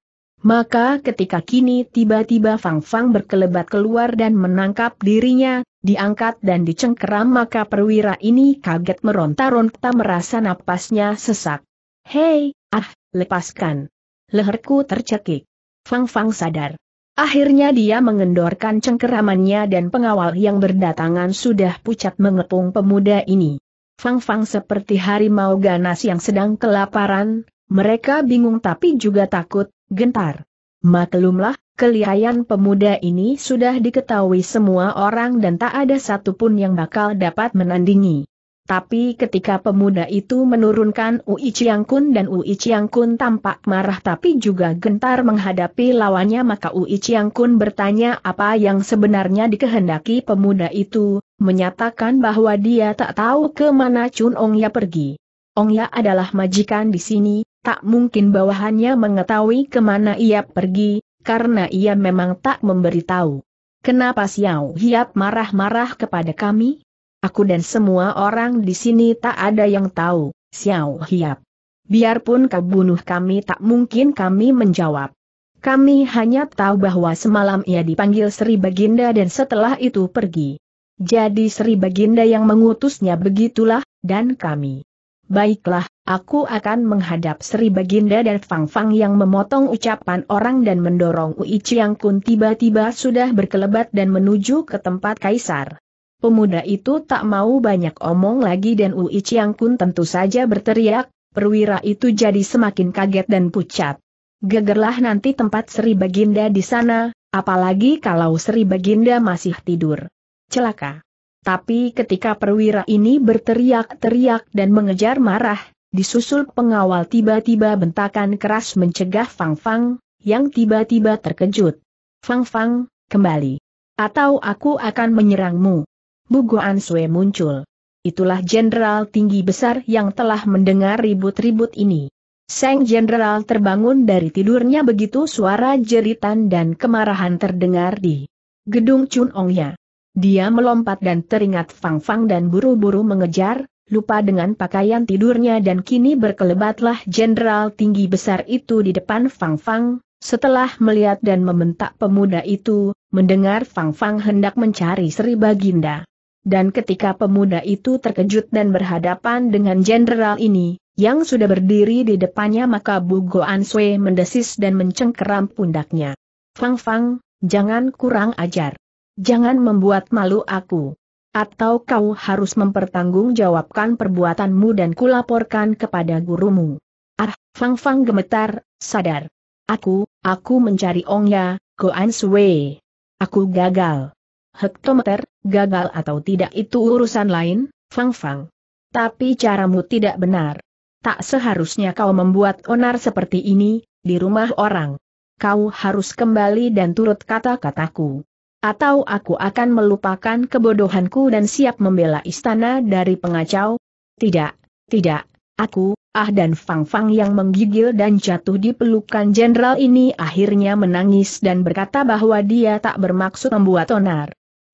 [SPEAKER 1] Maka ketika kini tiba-tiba Fang Fang berkelebat keluar dan menangkap dirinya, diangkat dan dicengkeram maka perwira ini kaget meronta-ronta merasa napasnya sesak. Hei, ah, lepaskan. Leherku tercekik. Fang Fang sadar. Akhirnya dia mengendorkan cengkeramannya dan pengawal yang berdatangan sudah pucat mengepung pemuda ini. Fang Fang seperti harimau ganas yang sedang kelaparan, mereka bingung tapi juga takut, gentar. Maklumlah, kelihayan pemuda ini sudah diketahui semua orang dan tak ada satupun yang bakal dapat menandingi. Tapi ketika pemuda itu menurunkan Ui Chiang Kun dan Ui Chiang Kun tampak marah tapi juga gentar menghadapi lawannya maka Ui Chiang Kun bertanya apa yang sebenarnya dikehendaki pemuda itu, menyatakan bahwa dia tak tahu ke mana Chun Ong Ya pergi. Ong Ya adalah majikan di sini, tak mungkin bawahannya mengetahui ke mana ia pergi, karena ia memang tak memberitahu. Kenapa Xiao Hiap marah-marah kepada kami? Aku dan semua orang di sini tak ada yang tahu, Xiao Hiap. Biarpun kau bunuh kami tak mungkin kami menjawab. Kami hanya tahu bahwa semalam ia dipanggil Sri Baginda dan setelah itu pergi. Jadi Sri Baginda yang mengutusnya begitulah, dan kami. Baiklah, aku akan menghadap Sri Baginda dan Fang Fang yang memotong ucapan orang dan mendorong Ui Chiang Kun tiba-tiba sudah berkelebat dan menuju ke tempat Kaisar. Pemuda itu tak mau banyak omong lagi dan Ui Chiang Kun tentu saja berteriak, perwira itu jadi semakin kaget dan pucat. Gegerlah nanti tempat Sri Baginda di sana, apalagi kalau Sri Baginda masih tidur. Celaka. Tapi ketika perwira ini berteriak-teriak dan mengejar marah, disusul pengawal tiba-tiba bentakan keras mencegah Fang Fang, yang tiba-tiba terkejut. Fang Fang, kembali. Atau aku akan menyerangmu. Bugoan Sue muncul. Itulah jenderal tinggi besar yang telah mendengar ribut-ribut ini. Sang jenderal terbangun dari tidurnya begitu suara jeritan dan kemarahan terdengar di gedung Chun Ya. Dia melompat dan teringat Fang Fang dan buru-buru mengejar, lupa dengan pakaian tidurnya dan kini berkelebatlah jenderal tinggi besar itu di depan Fang Fang, setelah melihat dan membentak pemuda itu, mendengar Fang Fang hendak mencari Sri Baginda. Dan ketika pemuda itu terkejut dan berhadapan dengan jenderal ini, yang sudah berdiri di depannya maka Bu Goan Sui mendesis dan mencengkeram pundaknya. Fang Fang, jangan kurang ajar. Jangan membuat malu aku. Atau kau harus mempertanggungjawabkan perbuatanmu dan kulaporkan kepada gurumu. Ah, Fang Fang gemetar, sadar. Aku, aku mencari Ongya, Go Sui. Aku gagal. Hektometer, gagal atau tidak itu urusan lain, Fang Fang. Tapi caramu tidak benar. Tak seharusnya kau membuat onar seperti ini, di rumah orang. Kau harus kembali dan turut kata-kataku. Atau aku akan melupakan kebodohanku dan siap membela istana dari pengacau? Tidak, tidak, aku, Ah dan Fang Fang yang menggigil dan jatuh di pelukan jenderal ini akhirnya menangis dan berkata bahwa dia tak bermaksud membuat onar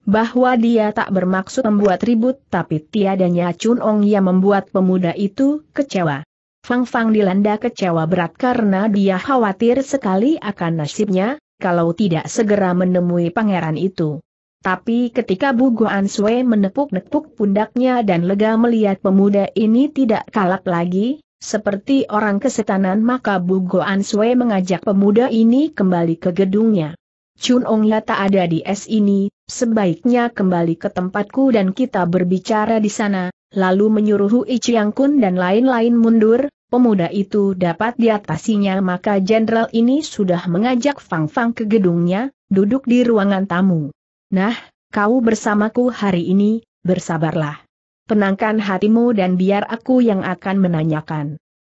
[SPEAKER 1] bahwa dia tak bermaksud membuat ribut tapi tiadanya Chun Ong yang membuat pemuda itu kecewa. Fang Fang dilanda kecewa berat karena dia khawatir sekali akan nasibnya, kalau tidak segera menemui pangeran itu. Tapi ketika Bu Guan Sui menepuk-nepuk pundaknya dan lega melihat pemuda ini tidak kalap lagi, seperti orang kesetanan maka Bu Guan Sui mengajak pemuda ini kembali ke gedungnya. Chun Ong Ya tak ada di es ini, sebaiknya kembali ke tempatku dan kita berbicara di sana, lalu menyuruh Hui Chiang Kun dan lain-lain mundur, pemuda itu dapat diatasinya maka jenderal ini sudah mengajak Fang Fang ke gedungnya, duduk di ruangan tamu. Nah, kau bersamaku hari ini, bersabarlah. Penangkan hatimu dan biar aku yang akan menanyakan.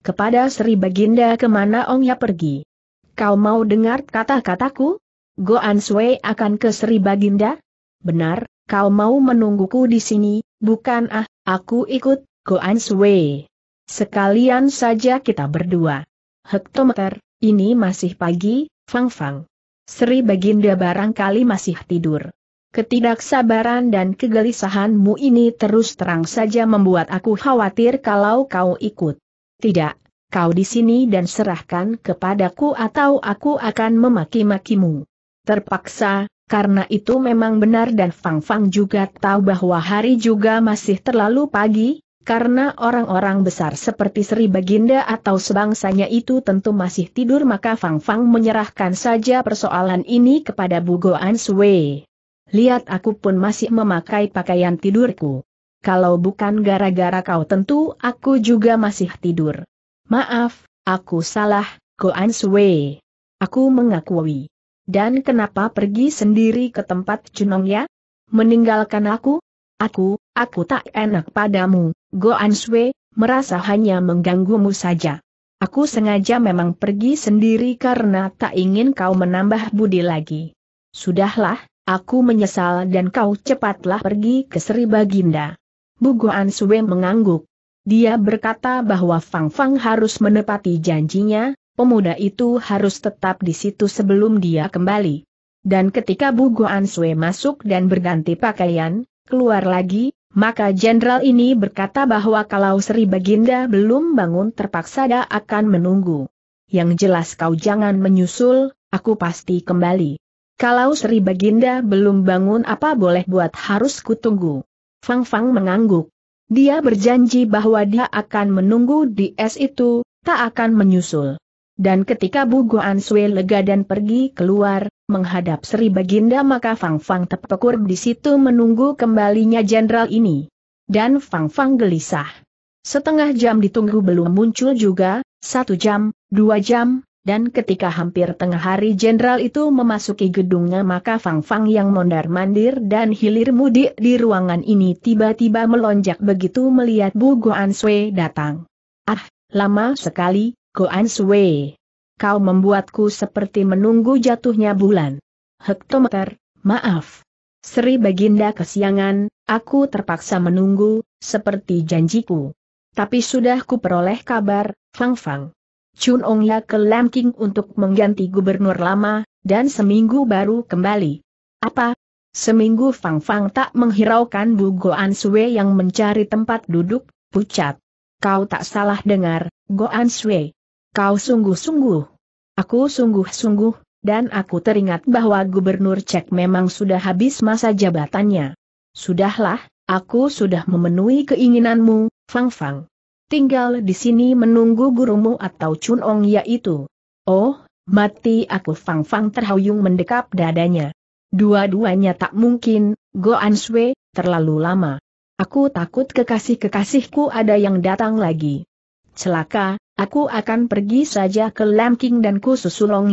[SPEAKER 1] Kepada Sri Baginda kemana Ongya pergi? Kau mau dengar kata-kataku? Goan Sui akan ke Sri Baginda? Benar, kau mau menungguku di sini, bukan ah, aku ikut, Goan Sui. Sekalian saja kita berdua. Hektometer, ini masih pagi, Fang Fang. Sri Baginda barangkali masih tidur. Ketidaksabaran dan kegelisahanmu ini terus terang saja membuat aku khawatir kalau kau ikut. Tidak, kau di sini dan serahkan kepadaku atau aku akan memaki-makimu. Terpaksa, karena itu memang benar dan Fang Fang juga tahu bahwa hari juga masih terlalu pagi, karena orang-orang besar seperti Sri Baginda atau sebangsanya itu tentu masih tidur maka Fang Fang menyerahkan saja persoalan ini kepada Bu Goan Sui. Lihat aku pun masih memakai pakaian tidurku. Kalau bukan gara-gara kau tentu aku juga masih tidur. Maaf, aku salah, Goan Sui. Aku mengakui. Dan kenapa pergi sendiri ke tempat Junong ya? Meninggalkan aku? Aku, aku tak enak padamu, Goan Anshui merasa hanya mengganggumu saja. Aku sengaja memang pergi sendiri karena tak ingin kau menambah budi lagi. Sudahlah, aku menyesal dan kau cepatlah pergi ke Sri Baginda. Bu Go Sui mengangguk. Dia berkata bahwa Fang Fang harus menepati janjinya, pemuda itu harus tetap di situ sebelum dia kembali. Dan ketika Bu Guan Sue masuk dan berganti pakaian, keluar lagi, maka jenderal ini berkata bahwa kalau Sri Baginda belum bangun terpaksa dia akan menunggu. Yang jelas kau jangan menyusul, aku pasti kembali. Kalau Sri Baginda belum bangun apa boleh buat harus kutunggu. Fang Fang mengangguk. Dia berjanji bahwa dia akan menunggu di es itu, tak akan menyusul. Dan ketika Bu Guan Sui lega dan pergi keluar, menghadap Sri Baginda maka Fang Fang terpekur di situ menunggu kembalinya jenderal ini. Dan Fang Fang gelisah. Setengah jam ditunggu belum muncul juga, satu jam, dua jam, dan ketika hampir tengah hari jenderal itu memasuki gedungnya maka Fang Fang yang mondar-mandir dan hilir mudik di ruangan ini tiba-tiba melonjak begitu melihat Bu Guan Sui datang. Ah, lama sekali, Goan Sui. Kau membuatku seperti menunggu jatuhnya bulan. Hektometer, maaf. Sri Baginda kesiangan, aku terpaksa menunggu, seperti janjiku. Tapi sudah kuperoleh kabar, Fang Fang. Chun Ong Ya ke Lam untuk mengganti gubernur lama, dan seminggu baru kembali. Apa? Seminggu Fang Fang tak menghiraukan Bu Goan Sue yang mencari tempat duduk, pucat. Kau tak salah dengar, Goan Sue. Kau sungguh-sungguh. Aku sungguh-sungguh, dan aku teringat bahwa Gubernur Cek memang sudah habis masa jabatannya. Sudahlah, aku sudah memenuhi keinginanmu, Fang Fang. Tinggal di sini menunggu gurumu atau Chun Ong yaitu. Oh, mati aku Fang Fang terhuyung mendekap dadanya. Dua-duanya tak mungkin, Go An Sui, terlalu lama. Aku takut kekasih-kekasihku ada yang datang lagi. Celaka, Aku akan pergi saja ke Lamking dan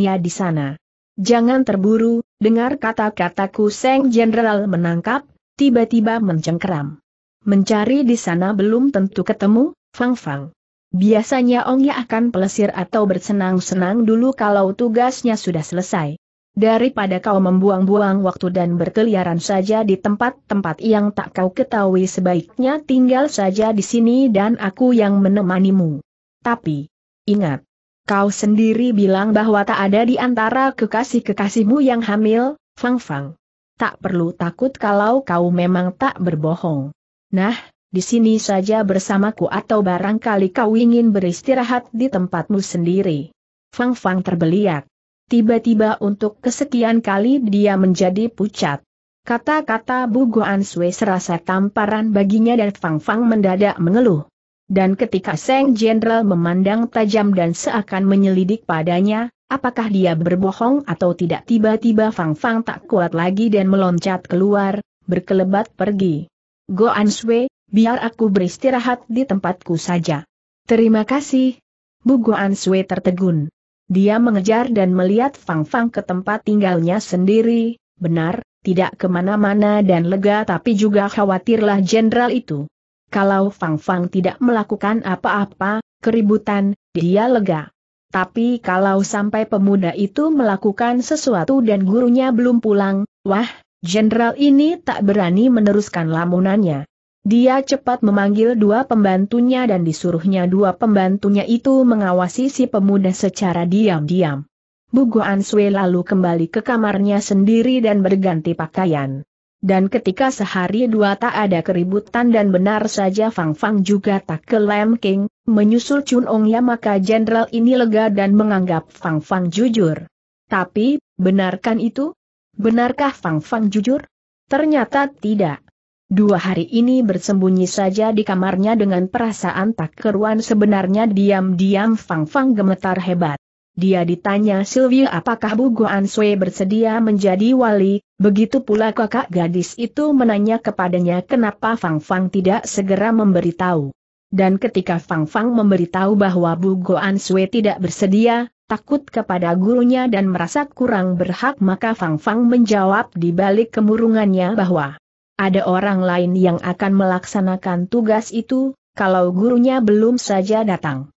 [SPEAKER 1] ya di sana. Jangan terburu, dengar kata-kataku Seng Jenderal menangkap, tiba-tiba mencengkeram. Mencari di sana belum tentu ketemu, Fang Fang. Biasanya Ong Ya akan pelesir atau bersenang-senang dulu kalau tugasnya sudah selesai. Daripada kau membuang-buang waktu dan berkeliaran saja di tempat-tempat yang tak kau ketahui sebaiknya tinggal saja di sini dan aku yang menemanimu. Tapi, ingat, kau sendiri bilang bahwa tak ada di antara kekasih-kekasihmu yang hamil, Fang Fang. Tak perlu takut kalau kau memang tak berbohong. Nah, di sini saja bersamaku atau barangkali kau ingin beristirahat di tempatmu sendiri. Fang Fang terbeliak. Tiba-tiba untuk kesekian kali dia menjadi pucat. Kata-kata Bu Guan Sui serasa tamparan baginya dan Fang Fang mendadak mengeluh. Dan ketika Seng Jenderal memandang tajam dan seakan menyelidik padanya, apakah dia berbohong atau tidak tiba-tiba Fang Fang tak kuat lagi dan meloncat keluar, berkelebat pergi. Goan Anshui, biar aku beristirahat di tempatku saja. Terima kasih. Bu Go Sui tertegun. Dia mengejar dan melihat Fang Fang ke tempat tinggalnya sendiri, benar, tidak kemana-mana dan lega tapi juga khawatirlah jenderal itu kalau Fang Fang tidak melakukan apa-apa, keributan, dia lega. Tapi kalau sampai pemuda itu melakukan sesuatu dan gurunya belum pulang, wah, jenderal ini tak berani meneruskan lamunannya. Dia cepat memanggil dua pembantunya dan disuruhnya dua pembantunya itu mengawasi si pemuda secara diam-diam. Bugo Sui lalu kembali ke kamarnya sendiri dan berganti pakaian. Dan ketika sehari dua tak ada keributan dan benar saja Fang Fang juga tak ke Lam King, menyusul Chun Ong ya maka jenderal ini lega dan menganggap Fang Fang jujur. Tapi, benarkan itu? Benarkah Fang Fang jujur? Ternyata tidak. Dua hari ini bersembunyi saja di kamarnya dengan perasaan tak keruan sebenarnya diam-diam Fang Fang gemetar hebat. Dia ditanya Sylvia apakah Bu Guan Sui bersedia menjadi wali, begitu pula kakak gadis itu menanya kepadanya kenapa Fang Fang tidak segera memberitahu. Dan ketika Fang Fang memberitahu bahwa Bu Guan Sui tidak bersedia, takut kepada gurunya dan merasa kurang berhak maka Fang Fang menjawab di balik kemurungannya bahwa ada orang lain yang akan melaksanakan tugas itu, kalau gurunya belum saja datang.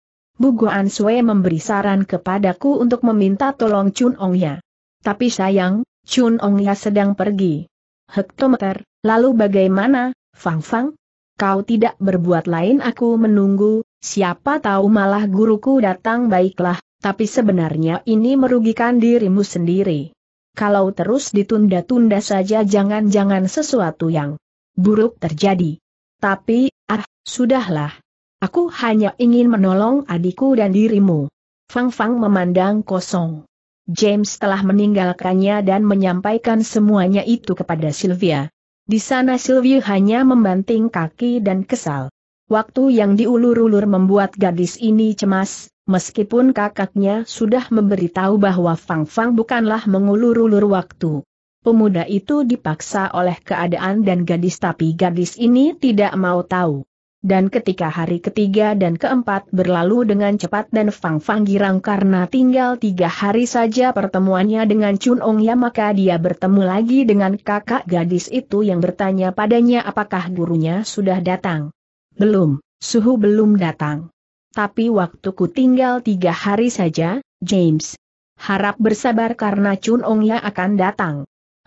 [SPEAKER 1] Guan Sui memberi saran kepadaku untuk meminta tolong Chun Ong Ya. Tapi sayang, Chun Ong Ya sedang pergi. Hektometer, lalu bagaimana, Fang Fang? Kau tidak berbuat lain aku menunggu, siapa tahu malah guruku datang baiklah, tapi sebenarnya ini merugikan dirimu sendiri. Kalau terus ditunda-tunda saja jangan-jangan sesuatu yang buruk terjadi. Tapi, ah, sudahlah, Aku hanya ingin menolong adikku dan dirimu. Fang Fang memandang kosong. James telah meninggalkannya dan menyampaikan semuanya itu kepada Sylvia. Di sana Sylvia hanya membanting kaki dan kesal. Waktu yang diulur-ulur membuat gadis ini cemas, meskipun kakaknya sudah memberitahu bahwa Fang Fang bukanlah mengulur-ulur waktu. Pemuda itu dipaksa oleh keadaan dan gadis tapi gadis ini tidak mau tahu dan ketika hari ketiga dan keempat berlalu dengan cepat dan Fang Fang girang karena tinggal tiga hari saja pertemuannya dengan Chun Ong Ya maka dia bertemu lagi dengan kakak gadis itu yang bertanya padanya apakah gurunya sudah datang. Belum, suhu belum datang. Tapi waktuku tinggal tiga hari saja, James. Harap bersabar karena Chun Ong Ya akan datang.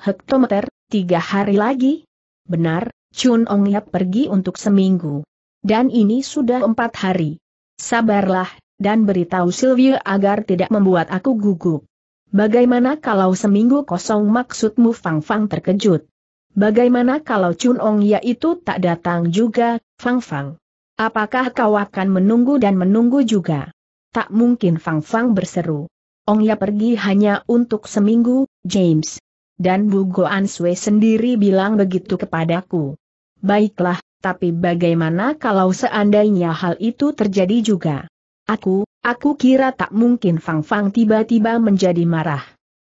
[SPEAKER 1] Hektometer, tiga hari lagi? Benar, Chun Ong ya pergi untuk seminggu. Dan ini sudah empat hari. Sabarlah, dan beritahu Sylvia agar tidak membuat aku gugup. Bagaimana kalau seminggu kosong maksudmu Fang Fang terkejut? Bagaimana kalau Chun Ong yaitu tak datang juga, Fang Fang? Apakah kau akan menunggu dan menunggu juga? Tak mungkin Fang Fang berseru. Ong Ya pergi hanya untuk seminggu, James. Dan Bu Goan Sui sendiri bilang begitu kepadaku. Baiklah, tapi bagaimana kalau seandainya hal itu terjadi juga? Aku, aku kira tak mungkin Fang Fang tiba-tiba menjadi marah.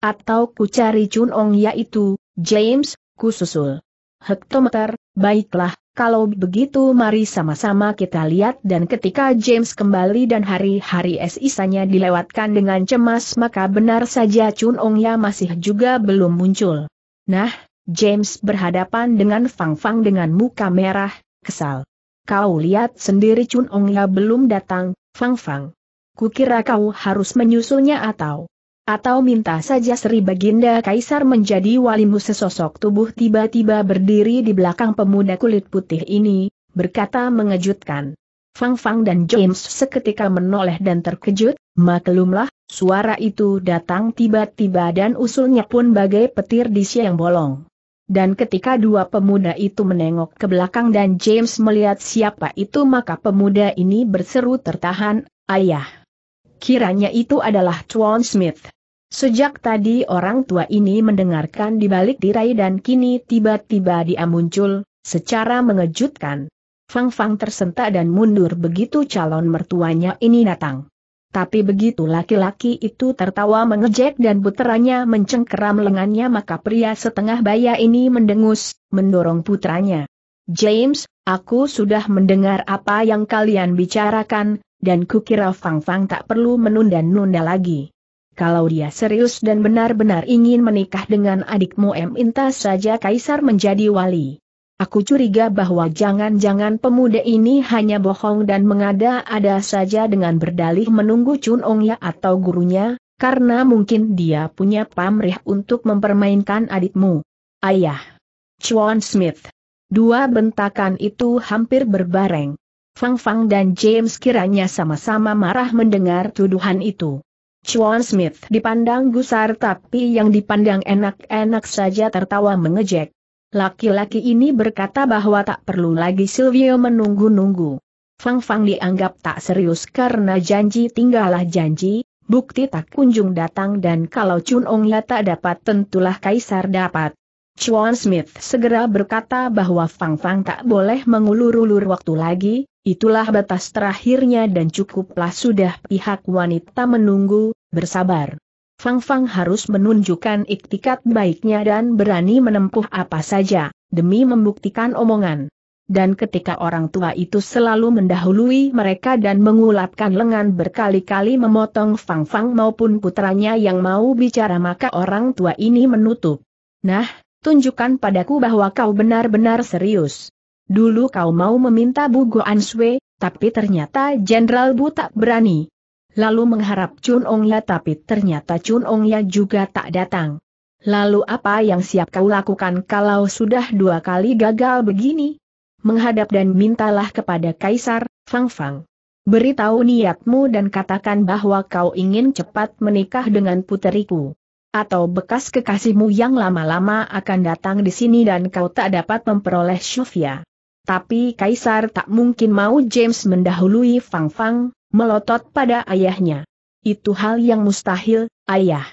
[SPEAKER 1] Atau ku cari Chun Ong yaitu, James, ku susul. Hektometer, baiklah, kalau begitu mari sama-sama kita lihat dan ketika James kembali dan hari-hari es isanya dilewatkan dengan cemas maka benar saja Chun Ong Ya masih juga belum muncul. Nah, James berhadapan dengan Fang Fang dengan muka merah, kesal. Kau lihat sendiri Chun Ong ya belum datang, Fang Fang. Kukira kau harus menyusulnya atau... Atau minta saja Sri Baginda Kaisar menjadi walimu sesosok tubuh tiba-tiba berdiri di belakang pemuda kulit putih ini, berkata mengejutkan. Fang Fang dan James seketika menoleh dan terkejut, maklumlah, suara itu datang tiba-tiba dan usulnya pun bagai petir di siang bolong. Dan ketika dua pemuda itu menengok ke belakang dan James melihat siapa itu maka pemuda ini berseru tertahan, ayah. Kiranya itu adalah Tuan Smith. Sejak tadi orang tua ini mendengarkan di balik tirai dan kini tiba-tiba dia muncul, secara mengejutkan. Fang Fang tersentak dan mundur begitu calon mertuanya ini datang. Tapi begitu laki-laki itu tertawa mengejek dan puteranya mencengkeram lengannya maka pria setengah baya ini mendengus, mendorong putranya. James, aku sudah mendengar apa yang kalian bicarakan, dan kukira Fang Fang tak perlu menunda-nunda lagi. Kalau dia serius dan benar-benar ingin menikah dengan adikmu M. Inta saja Kaisar menjadi wali. Aku curiga bahwa jangan-jangan pemuda ini hanya bohong dan mengada-ada saja dengan berdalih menunggu Chun Ong ya atau gurunya, karena mungkin dia punya pamrih untuk mempermainkan adikmu. Ayah. Chuan Smith. Dua bentakan itu hampir berbareng. Fang Fang dan James kiranya sama-sama marah mendengar tuduhan itu. Chuan Smith dipandang gusar tapi yang dipandang enak-enak saja tertawa mengejek. Laki-laki ini berkata bahwa tak perlu lagi Silvio menunggu-nunggu. Fang Fang dianggap tak serius karena janji tinggallah janji, bukti tak kunjung datang dan kalau Chun Ong ya tak dapat tentulah Kaisar dapat. Chuan Smith segera berkata bahwa Fang Fang tak boleh mengulur-ulur waktu lagi, itulah batas terakhirnya dan cukuplah sudah pihak wanita menunggu, bersabar. Fang Fang harus menunjukkan iktikat baiknya dan berani menempuh apa saja, demi membuktikan omongan. Dan ketika orang tua itu selalu mendahului mereka dan mengulapkan lengan berkali-kali memotong Fang Fang maupun putranya yang mau bicara maka orang tua ini menutup. Nah, tunjukkan padaku bahwa kau benar-benar serius. Dulu kau mau meminta Bu Goan Sui, tapi ternyata Jenderal Bu tak berani lalu mengharap Chun Ong Ya tapi ternyata Chun Ong Ya juga tak datang. Lalu apa yang siap kau lakukan kalau sudah dua kali gagal begini? Menghadap dan mintalah kepada Kaisar, Fang Fang. Beritahu niatmu dan katakan bahwa kau ingin cepat menikah dengan puteriku. Atau bekas kekasihmu yang lama-lama akan datang di sini dan kau tak dapat memperoleh Shufia. Tapi Kaisar tak mungkin mau James mendahului Fang Fang, melotot pada ayahnya. Itu hal yang mustahil, ayah.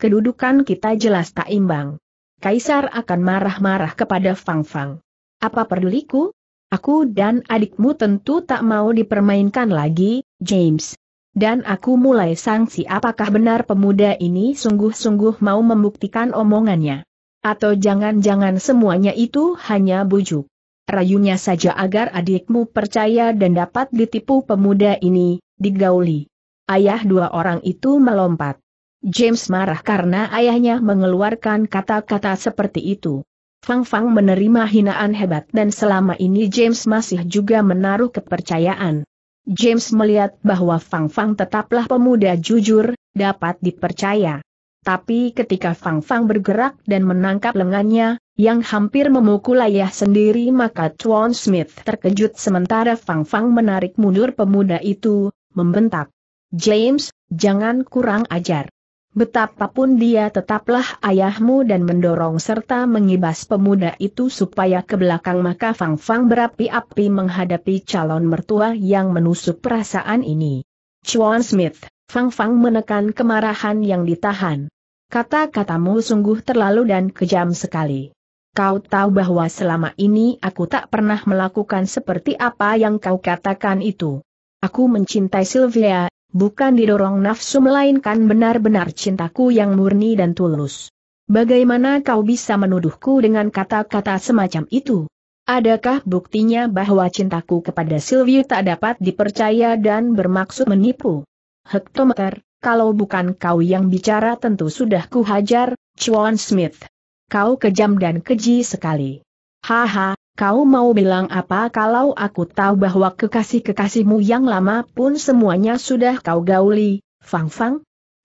[SPEAKER 1] Kedudukan kita jelas tak imbang. Kaisar akan marah-marah kepada Fang Fang. Apa peduliku? Aku dan adikmu tentu tak mau dipermainkan lagi, James. Dan aku mulai sangsi apakah benar pemuda ini sungguh-sungguh mau membuktikan omongannya. Atau jangan-jangan semuanya itu hanya bujuk rayunya saja agar adikmu percaya dan dapat ditipu pemuda ini, digauli. Ayah dua orang itu melompat. James marah karena ayahnya mengeluarkan kata-kata seperti itu. Fang Fang menerima hinaan hebat dan selama ini James masih juga menaruh kepercayaan. James melihat bahwa Fang Fang tetaplah pemuda jujur, dapat dipercaya. Tapi ketika Fang Fang bergerak dan menangkap lengannya, yang hampir memukul ayah sendiri maka Chuan Smith terkejut sementara Fang Fang menarik mundur pemuda itu, membentak. James, jangan kurang ajar. Betapapun dia tetaplah ayahmu dan mendorong serta mengibas pemuda itu supaya ke belakang maka Fang Fang berapi-api menghadapi calon mertua yang menusuk perasaan ini. Chuan Smith, Fang Fang menekan kemarahan yang ditahan. Kata-katamu sungguh terlalu dan kejam sekali. Kau tahu bahwa selama ini aku tak pernah melakukan seperti apa yang kau katakan itu. Aku mencintai Sylvia, bukan didorong nafsu melainkan benar-benar cintaku yang murni dan tulus. Bagaimana kau bisa menuduhku dengan kata-kata semacam itu? Adakah buktinya bahwa cintaku kepada Sylvia tak dapat dipercaya dan bermaksud menipu? Hektometer, kalau bukan kau yang bicara tentu sudah kuhajar, Chuan Smith kau kejam dan keji sekali. Haha, kau mau bilang apa kalau aku tahu bahwa kekasih-kekasihmu yang lama pun semuanya sudah kau gauli, Fang Fang?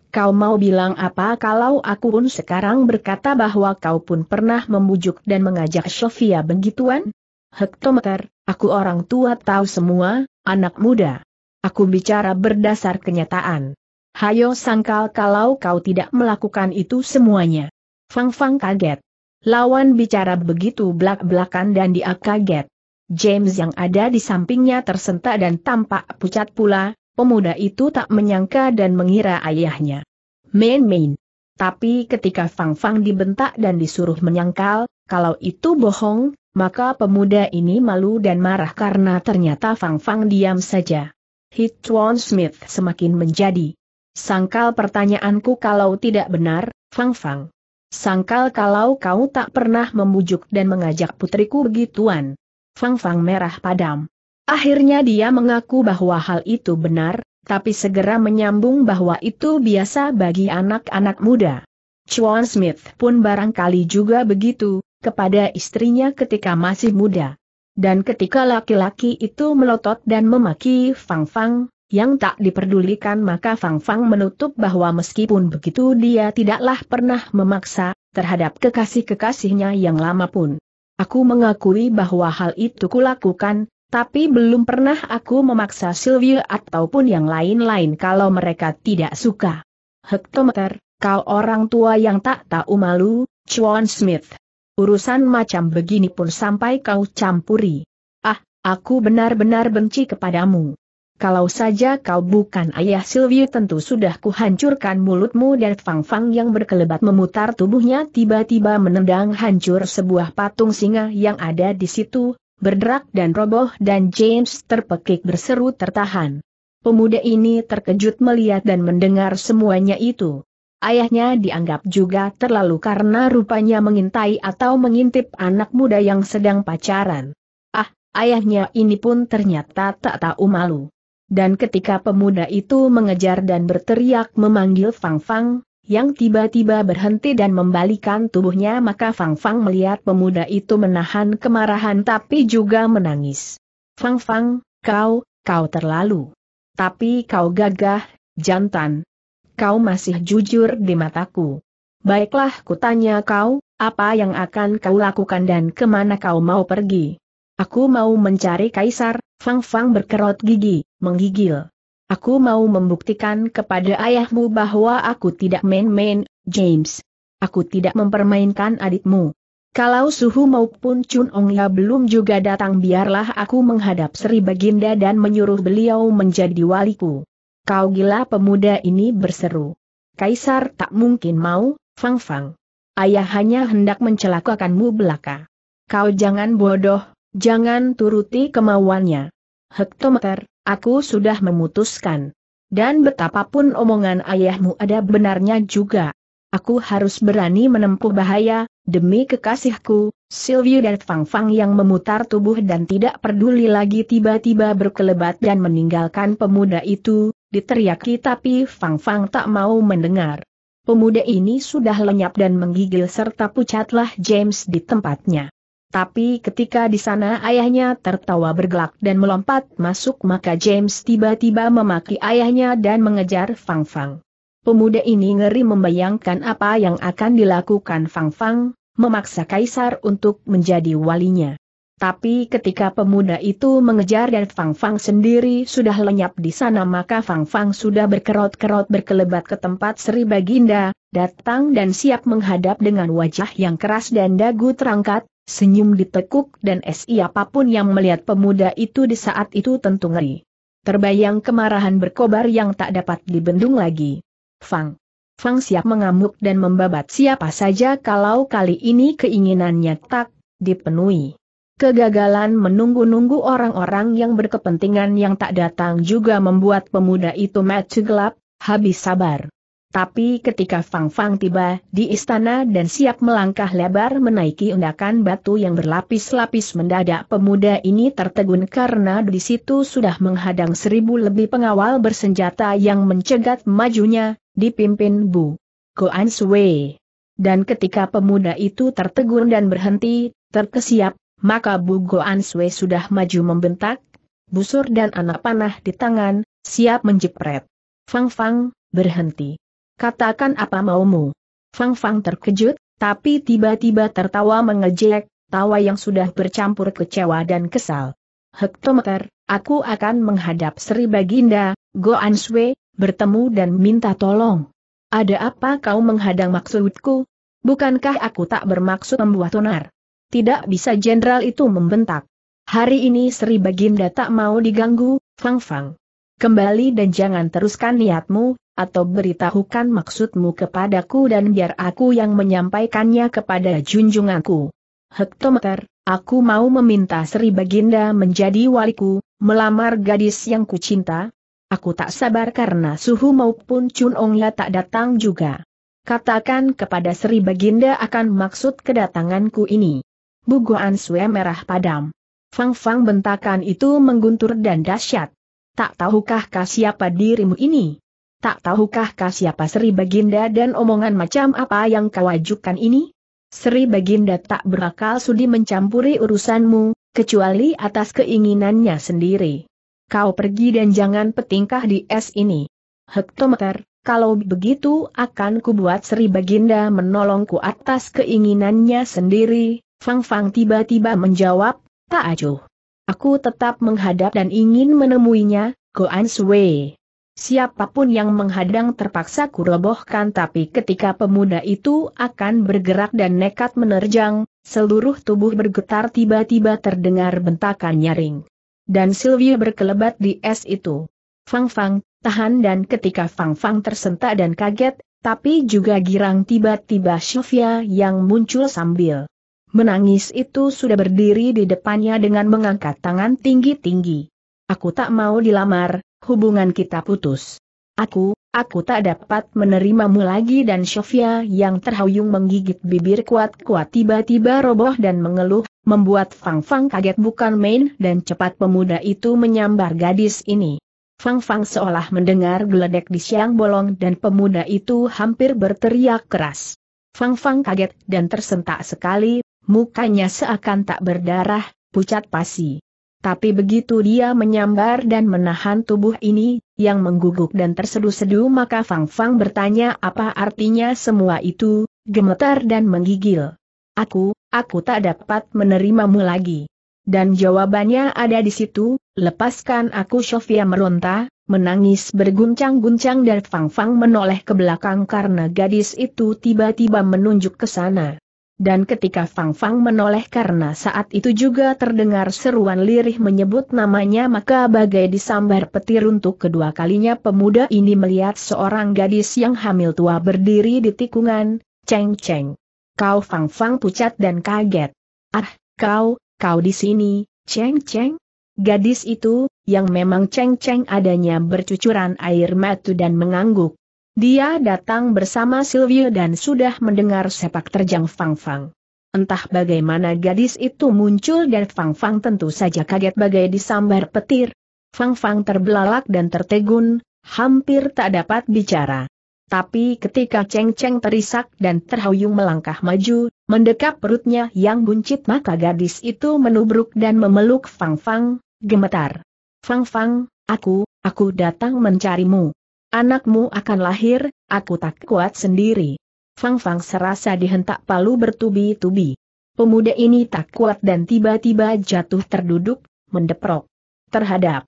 [SPEAKER 1] Kau mau bilang apa kalau aku pun sekarang berkata bahwa kau pun pernah membujuk dan mengajak Sofia begituan? Hektometer, aku orang tua tahu semua, anak muda. Aku bicara berdasar kenyataan. Hayo sangkal kalau kau tidak melakukan itu semuanya. Fang Fang kaget. Lawan bicara begitu belak-belakan dan dia kaget. James yang ada di sampingnya tersentak dan tampak pucat pula, pemuda itu tak menyangka dan mengira ayahnya. Main-main. Tapi ketika Fang Fang dibentak dan disuruh menyangkal, kalau itu bohong, maka pemuda ini malu dan marah karena ternyata Fang Fang diam saja. Hitwon Smith semakin menjadi. Sangkal pertanyaanku kalau tidak benar, Fang Fang. Sangkal kalau kau tak pernah membujuk dan mengajak putriku begituan. Fang Fang merah padam. Akhirnya dia mengaku bahwa hal itu benar, tapi segera menyambung bahwa itu biasa bagi anak-anak muda. Chuan Smith pun barangkali juga begitu, kepada istrinya ketika masih muda. Dan ketika laki-laki itu melotot dan memaki Fang Fang, yang tak diperdulikan maka Fang Fang menutup bahwa meskipun begitu dia tidaklah pernah memaksa, terhadap kekasih-kekasihnya yang lama pun. Aku mengakui bahwa hal itu kulakukan, tapi belum pernah aku memaksa Sylvia ataupun yang lain-lain kalau mereka tidak suka. Hektometer, kau orang tua yang tak tahu malu, Chuan Smith. Urusan macam begini pun sampai kau campuri. Ah, aku benar-benar benci kepadamu. Kalau saja kau bukan ayah Silvio tentu sudah kuhancurkan mulutmu dan Fang Fang yang berkelebat memutar tubuhnya tiba-tiba menendang hancur sebuah patung singa yang ada di situ, berderak dan roboh dan James terpekik berseru tertahan. Pemuda ini terkejut melihat dan mendengar semuanya itu. Ayahnya dianggap juga terlalu karena rupanya mengintai atau mengintip anak muda yang sedang pacaran. Ah, ayahnya ini pun ternyata tak tahu malu. Dan ketika pemuda itu mengejar dan berteriak memanggil Fang Fang, yang tiba-tiba berhenti dan membalikan tubuhnya maka Fang Fang melihat pemuda itu menahan kemarahan tapi juga menangis. Fang Fang, kau, kau terlalu. Tapi kau gagah, jantan. Kau masih jujur di mataku. Baiklah kutanya kau, apa yang akan kau lakukan dan kemana kau mau pergi? Aku mau mencari kaisar, Fang Fang berkerut gigi, menggigil. Aku mau membuktikan kepada ayahmu bahwa aku tidak main-main, James. Aku tidak mempermainkan adikmu. Kalau Suhu maupun Chun Ongya belum juga datang biarlah aku menghadap Sri Baginda dan menyuruh beliau menjadi waliku. Kau gila pemuda ini berseru. Kaisar tak mungkin mau, Fang Fang. Ayah hanya hendak mencelakakanmu belaka. Kau jangan bodoh, Jangan turuti kemauannya. Hektometer, aku sudah memutuskan. Dan betapapun omongan ayahmu ada benarnya juga. Aku harus berani menempuh bahaya, demi kekasihku, Silvio dan Fang Fang yang memutar tubuh dan tidak peduli lagi tiba-tiba berkelebat dan meninggalkan pemuda itu, diteriaki tapi Fang Fang tak mau mendengar. Pemuda ini sudah lenyap dan menggigil serta pucatlah James di tempatnya. Tapi ketika di sana ayahnya tertawa bergelak dan melompat masuk maka James tiba-tiba memaki ayahnya dan mengejar Fang Fang. Pemuda ini ngeri membayangkan apa yang akan dilakukan Fang Fang, memaksa Kaisar untuk menjadi walinya. Tapi ketika pemuda itu mengejar dan Fang Fang sendiri sudah lenyap di sana maka Fang Fang sudah berkerot-kerot berkelebat ke tempat Sri Baginda, datang dan siap menghadap dengan wajah yang keras dan dagu terangkat, Senyum ditekuk dan siapapun yang melihat pemuda itu di saat itu tentu ngeri. Terbayang kemarahan berkobar yang tak dapat dibendung lagi. Fang. Fang siap mengamuk dan membabat siapa saja kalau kali ini keinginannya tak dipenuhi. Kegagalan menunggu-nunggu orang-orang yang berkepentingan yang tak datang juga membuat pemuda itu mati gelap, habis sabar. Tapi ketika Fang Fang tiba di istana dan siap melangkah lebar menaiki undakan batu yang berlapis-lapis mendadak pemuda ini tertegun karena di situ sudah menghadang seribu lebih pengawal bersenjata yang mencegat majunya, dipimpin Bu Koan Sui. Dan ketika pemuda itu tertegun dan berhenti, terkesiap, maka Bu Goan Sui sudah maju membentak, busur dan anak panah di tangan, siap menjepret. Fang Fang, berhenti. Katakan apa maumu. Fang Fang terkejut, tapi tiba-tiba tertawa mengejek, tawa yang sudah bercampur kecewa dan kesal. Hektometer, aku akan menghadap Sri Baginda, go answe, bertemu dan minta tolong. Ada apa kau menghadang maksudku? Bukankah aku tak bermaksud membuat onar? Tidak bisa jenderal itu membentak. Hari ini Sri Baginda tak mau diganggu, Fang Fang. Kembali dan jangan teruskan niatmu, atau beritahukan maksudmu kepadaku dan biar aku yang menyampaikannya kepada junjunganku. Hektometer, aku mau meminta Sri Baginda menjadi waliku, melamar gadis yang kucinta. Aku tak sabar karena Suhu maupun Chun Ongla tak datang juga. Katakan kepada Sri Baginda akan maksud kedatanganku ini. Buguan Sue merah padam. Fang-fang bentakan itu mengguntur dan dahsyat. Tak tahukah kah siapa dirimu ini? tak tahukah kah siapa Sri Baginda dan omongan macam apa yang kau ajukan ini? Sri Baginda tak berakal sudi mencampuri urusanmu, kecuali atas keinginannya sendiri. Kau pergi dan jangan petingkah di es ini. Hektometer, kalau begitu akan kubuat Sri Baginda menolongku atas keinginannya sendiri, Fang Fang tiba-tiba menjawab, tak acuh. Aku tetap menghadap dan ingin menemuinya, Goan Sui. Siapapun yang menghadang terpaksa kurobohkan tapi ketika pemuda itu akan bergerak dan nekat menerjang, seluruh tubuh bergetar tiba-tiba terdengar bentakan nyaring. Dan Sylvia berkelebat di es itu. Fang Fang, tahan dan ketika Fang Fang tersentak dan kaget, tapi juga girang tiba-tiba Sylvia yang muncul sambil menangis itu sudah berdiri di depannya dengan mengangkat tangan tinggi-tinggi. Aku tak mau dilamar, hubungan kita putus. Aku, aku tak dapat menerimamu lagi dan Sofia yang terhuyung menggigit bibir kuat-kuat tiba-tiba roboh dan mengeluh, membuat Fang Fang kaget bukan main dan cepat pemuda itu menyambar gadis ini. Fang Fang seolah mendengar geledek di siang bolong dan pemuda itu hampir berteriak keras. Fang Fang kaget dan tersentak sekali, mukanya seakan tak berdarah, pucat pasi. Tapi begitu dia menyambar dan menahan tubuh ini, yang mengguguk dan tersedu-sedu maka Fang Fang bertanya apa artinya semua itu, gemetar dan menggigil. Aku, aku tak dapat menerimamu lagi. Dan jawabannya ada di situ, lepaskan aku Sofia meronta, menangis berguncang-guncang dan Fang Fang menoleh ke belakang karena gadis itu tiba-tiba menunjuk ke sana. Dan ketika Fang Fang menoleh karena saat itu juga terdengar seruan lirih menyebut namanya maka bagai disambar petir untuk kedua kalinya pemuda ini melihat seorang gadis yang hamil tua berdiri di tikungan, Ceng Ceng. Kau Fang Fang pucat dan kaget. Ah, kau, kau di sini, Ceng Ceng? Gadis itu, yang memang Ceng Ceng adanya bercucuran air mata dan mengangguk, dia datang bersama Silvio dan sudah mendengar sepak terjang Fang Fang. Entah bagaimana gadis itu muncul dan Fang Fang tentu saja kaget bagai disambar petir. Fang Fang terbelalak dan tertegun, hampir tak dapat bicara. Tapi ketika Cheng Cheng terisak dan terhuyung melangkah maju, mendekap perutnya yang buncit maka gadis itu menubruk dan memeluk Fang Fang, gemetar. Fang Fang, aku, aku datang mencarimu. Anakmu akan lahir, aku tak kuat sendiri. Fang Fang serasa dihentak palu bertubi-tubi. Pemuda ini tak kuat dan tiba-tiba jatuh terduduk, mendeprok. Terhadap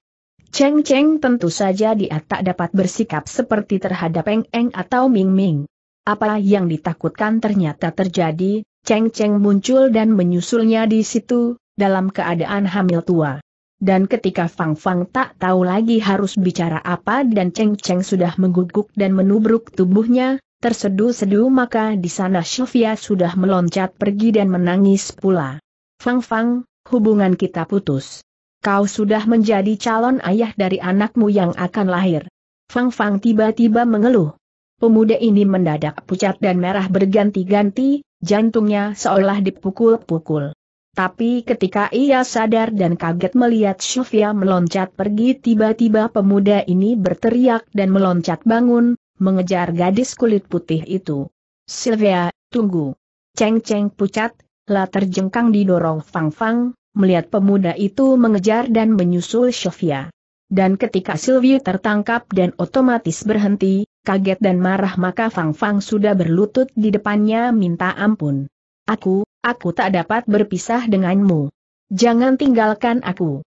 [SPEAKER 1] Cheng Cheng tentu saja dia tak dapat bersikap seperti terhadap Eng Eng atau Ming Ming. Apa yang ditakutkan ternyata terjadi, Cheng Cheng muncul dan menyusulnya di situ, dalam keadaan hamil tua. Dan ketika Fang Fang tak tahu lagi harus bicara apa dan Cheng Cheng sudah mengguguk dan menubruk tubuhnya, tersedu-sedu maka di sana Sylvia sudah meloncat pergi dan menangis pula. Fang Fang, hubungan kita putus. Kau sudah menjadi calon ayah dari anakmu yang akan lahir. Fang Fang tiba-tiba mengeluh. Pemuda ini mendadak pucat dan merah berganti-ganti, jantungnya seolah dipukul-pukul. Tapi ketika ia sadar dan kaget melihat Sofia meloncat pergi tiba-tiba pemuda ini berteriak dan meloncat bangun, mengejar gadis kulit putih itu. Sylvia, tunggu. Ceng-ceng pucat, lah terjengkang didorong Fang Fang, melihat pemuda itu mengejar dan menyusul Sofia. Dan ketika Sylvia tertangkap dan otomatis berhenti, kaget dan marah maka Fang Fang sudah berlutut di depannya minta ampun. Aku, aku tak dapat berpisah denganmu. Jangan tinggalkan aku.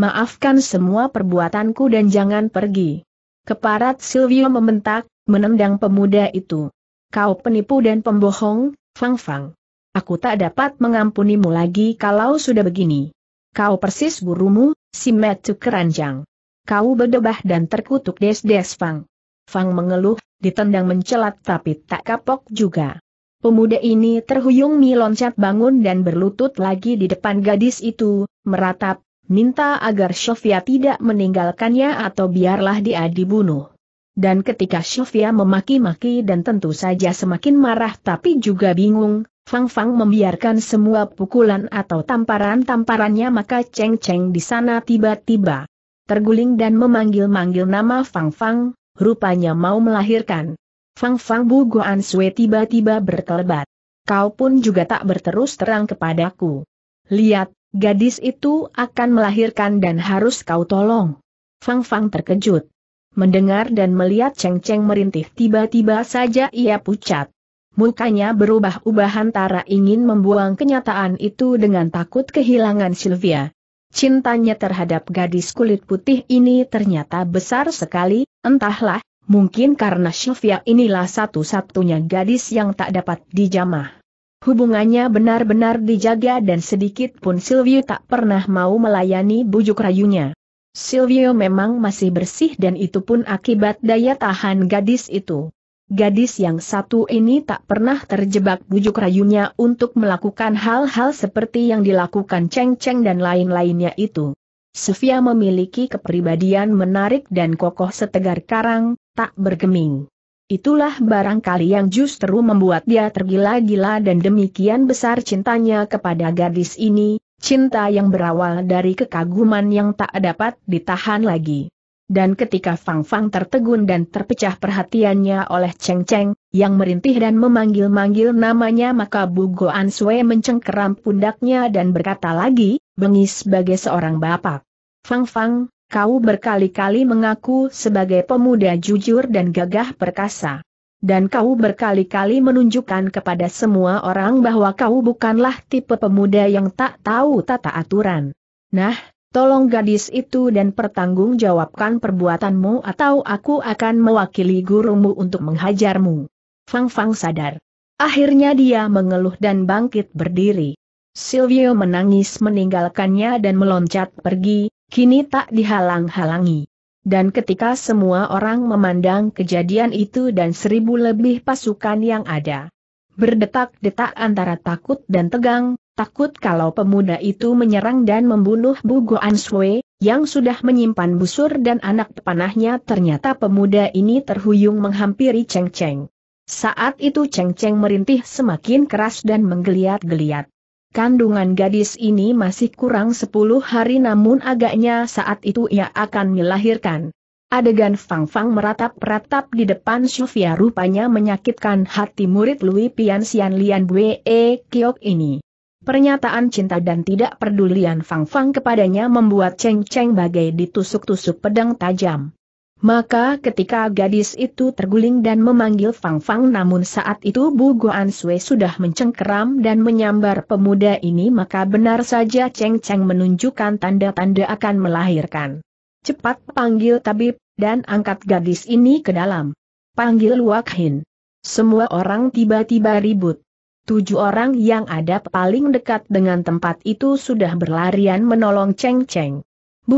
[SPEAKER 1] Maafkan semua perbuatanku dan jangan pergi. Keparat Silvio membentak, menendang pemuda itu. Kau penipu dan pembohong, Fang Fang. Aku tak dapat mengampunimu lagi kalau sudah begini. Kau persis gurumu, si Metu Keranjang. Kau berdebah dan terkutuk des-des Fang. Fang mengeluh, ditendang mencelat tapi tak kapok juga. Pemuda ini terhuyung-mi loncat bangun dan berlutut lagi di depan gadis itu, meratap, minta agar Sofia tidak meninggalkannya atau biarlah dia dibunuh. Dan ketika Sofia memaki-maki dan tentu saja semakin marah tapi juga bingung, Fang Fang membiarkan semua pukulan atau tamparan-tamparannya maka Cheng Cheng di sana tiba-tiba terguling dan memanggil-manggil nama Fang Fang, rupanya mau melahirkan. Fang Fang Bu Guan Sui tiba-tiba berkelebat. Kau pun juga tak berterus terang kepadaku. Lihat, gadis itu akan melahirkan dan harus kau tolong. Fang Fang terkejut. Mendengar dan melihat Cheng Cheng merintih tiba-tiba saja ia pucat. Mukanya berubah-ubah antara ingin membuang kenyataan itu dengan takut kehilangan Sylvia. Cintanya terhadap gadis kulit putih ini ternyata besar sekali, entahlah, Mungkin karena Sylvia inilah satu-satunya gadis yang tak dapat dijamah. Hubungannya benar-benar dijaga dan sedikit pun Silvio tak pernah mau melayani bujuk rayunya. Silvio memang masih bersih dan itu pun akibat daya tahan gadis itu. Gadis yang satu ini tak pernah terjebak bujuk rayunya untuk melakukan hal-hal seperti yang dilakukan Cheng Cheng dan lain-lainnya itu. Sofia memiliki kepribadian menarik dan kokoh setegar karang, tak bergeming. Itulah barangkali yang justru membuat dia tergila-gila dan demikian besar cintanya kepada gadis ini, cinta yang berawal dari kekaguman yang tak dapat ditahan lagi. Dan ketika Fang Fang tertegun dan terpecah perhatiannya oleh Cheng Cheng, yang merintih dan memanggil-manggil namanya maka Bu An Sui mencengkeram pundaknya dan berkata lagi, bengis sebagai seorang bapak. Fang Fang, Kau berkali-kali mengaku sebagai pemuda jujur dan gagah perkasa. Dan kau berkali-kali menunjukkan kepada semua orang bahwa kau bukanlah tipe pemuda yang tak tahu tata aturan. Nah, tolong gadis itu dan pertanggungjawabkan perbuatanmu atau aku akan mewakili gurumu untuk menghajarmu. Fang Fang sadar. Akhirnya dia mengeluh dan bangkit berdiri. Silvio menangis meninggalkannya dan meloncat pergi, kini tak dihalang-halangi. Dan ketika semua orang memandang kejadian itu dan seribu lebih pasukan yang ada, berdetak-detak antara takut dan tegang, takut kalau pemuda itu menyerang dan membunuh Bu Goan Sui, yang sudah menyimpan busur dan anak panahnya ternyata pemuda ini terhuyung menghampiri Cheng Cheng. Saat itu Cheng Cheng merintih semakin keras dan menggeliat-geliat. Kandungan gadis ini masih kurang 10 hari namun agaknya saat itu ia akan melahirkan. Adegan Fang Fang meratap-ratap di depan Sofia rupanya menyakitkan hati murid Lui Pian Sian Lian Bue e Kiok ini. Pernyataan cinta dan tidak pedulian Fang Fang kepadanya membuat Cheng Cheng bagai ditusuk-tusuk pedang tajam. Maka ketika gadis itu terguling dan memanggil Fang Fang namun saat itu Bu Guan Sui sudah mencengkeram dan menyambar pemuda ini maka benar saja Cheng Cheng menunjukkan tanda-tanda akan melahirkan. Cepat panggil tabib, dan angkat gadis ini ke dalam. Panggil Wak Hin. Semua orang tiba-tiba ribut. Tujuh orang yang ada paling dekat dengan tempat itu sudah berlarian menolong Cheng Cheng.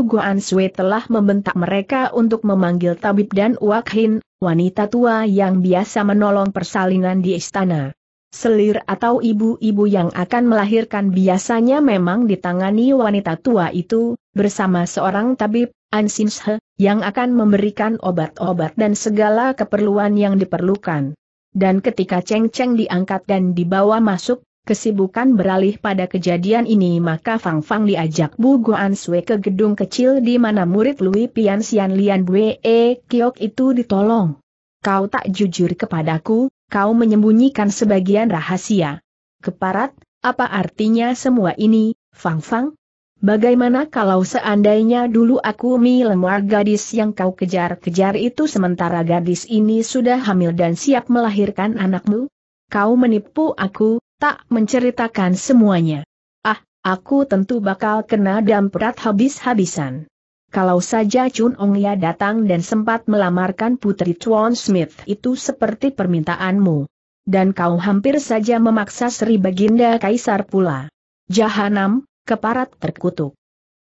[SPEAKER 1] Guan Sui telah membentak mereka untuk memanggil tabib dan Wakhin, wanita tua yang biasa menolong persalinan di istana. Selir atau ibu-ibu yang akan melahirkan biasanya memang ditangani wanita tua itu, bersama seorang tabib, An Ansinshe, yang akan memberikan obat-obat dan segala keperluan yang diperlukan. Dan ketika Cheng Cheng diangkat dan dibawa masuk, Kesibukan beralih pada kejadian ini maka Fang Fang diajak Bu Guan Sue ke gedung kecil di mana murid Lui Pian Sian Lian Bue e Kiok itu ditolong. Kau tak jujur kepadaku, kau menyembunyikan sebagian rahasia. Keparat, apa artinya semua ini, Fang Fang? Bagaimana kalau seandainya dulu aku milenguar gadis yang kau kejar-kejar itu sementara gadis ini sudah hamil dan siap melahirkan anakmu? Kau menipu aku, tak menceritakan semuanya. Ah, aku tentu bakal kena damprat habis-habisan. Kalau saja Chun Ong Ya datang dan sempat melamarkan putri Chuan Smith itu seperti permintaanmu. Dan kau hampir saja memaksa Sri Baginda Kaisar pula. Jahanam, keparat terkutuk.